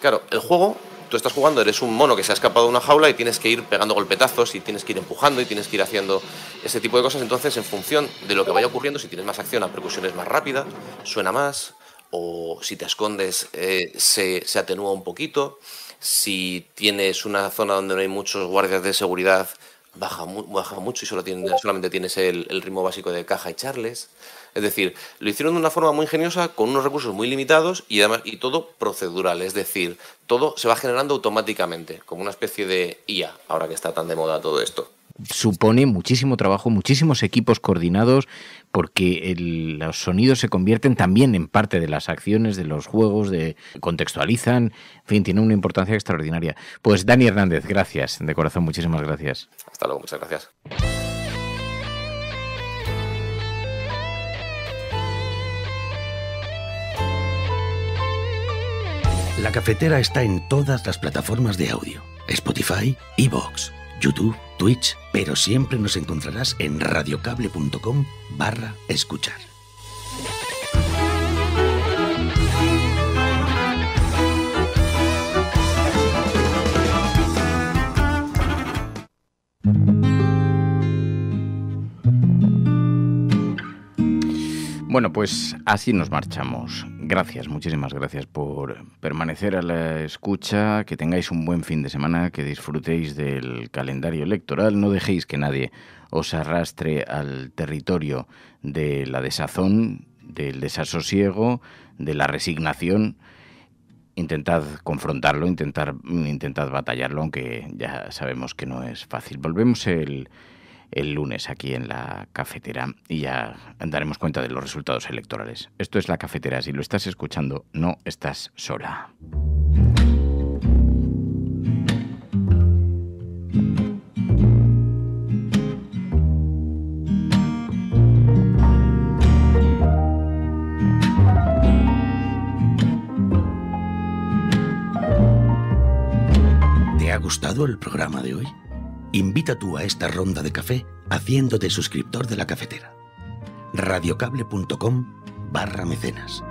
Claro, el juego tú estás jugando, eres un mono que se ha escapado de una jaula y tienes que ir pegando golpetazos y tienes que ir empujando y tienes que ir haciendo ese tipo de cosas. Entonces, en función de lo que vaya ocurriendo, si tienes más acción, la percusión es más rápida, suena más, o si te escondes, eh, se, atenúa un poquito. Si tienes una zona donde no hay muchos guardias de seguridad, baja, mucho y solo tiene, solamente tienes el, ritmo básico de caja y charles. Es decir, lo hicieron de una forma muy ingeniosa, con unos recursos muy limitados y además y todo procedural, es decir, todo se va generando automáticamente, como una especie de IA, ahora que está tan de moda todo esto supone muchísimo trabajo, muchísimos equipos coordinados, porque los sonidos se convierten también en parte de las acciones, de los juegos, de contextualizan, en fin, tiene una importancia extraordinaria. Pues Dani Hernández, gracias, de corazón, muchísimas gracias. Hasta luego, muchas gracias. La cafetera está en todas las plataformas de audio: Spotify, Evox, YouTube, Twitch, pero siempre nos encontrarás en radiocable.com barra escuchar. Bueno, pues así nos marchamos gracias, muchísimas gracias por permanecer a la escucha, que tengáis un buen fin de semana, que disfrutéis del calendario electoral, no dejéis que nadie os arrastre al territorio de la desazón, del desasosiego, de la resignación. Intentad confrontarlo, intentad batallarlo, aunque ya sabemos que no es fácil. Volvemos el el lunes aquí en la cafetera y ya daremos cuenta de los resultados electorales. Esto es la cafetera, si lo estás escuchando, no estás sola. ¿Te ha gustado el programa de hoy? Invita tú a esta ronda de café haciéndote suscriptor de la cafetera. radiocable.com barra mecenas.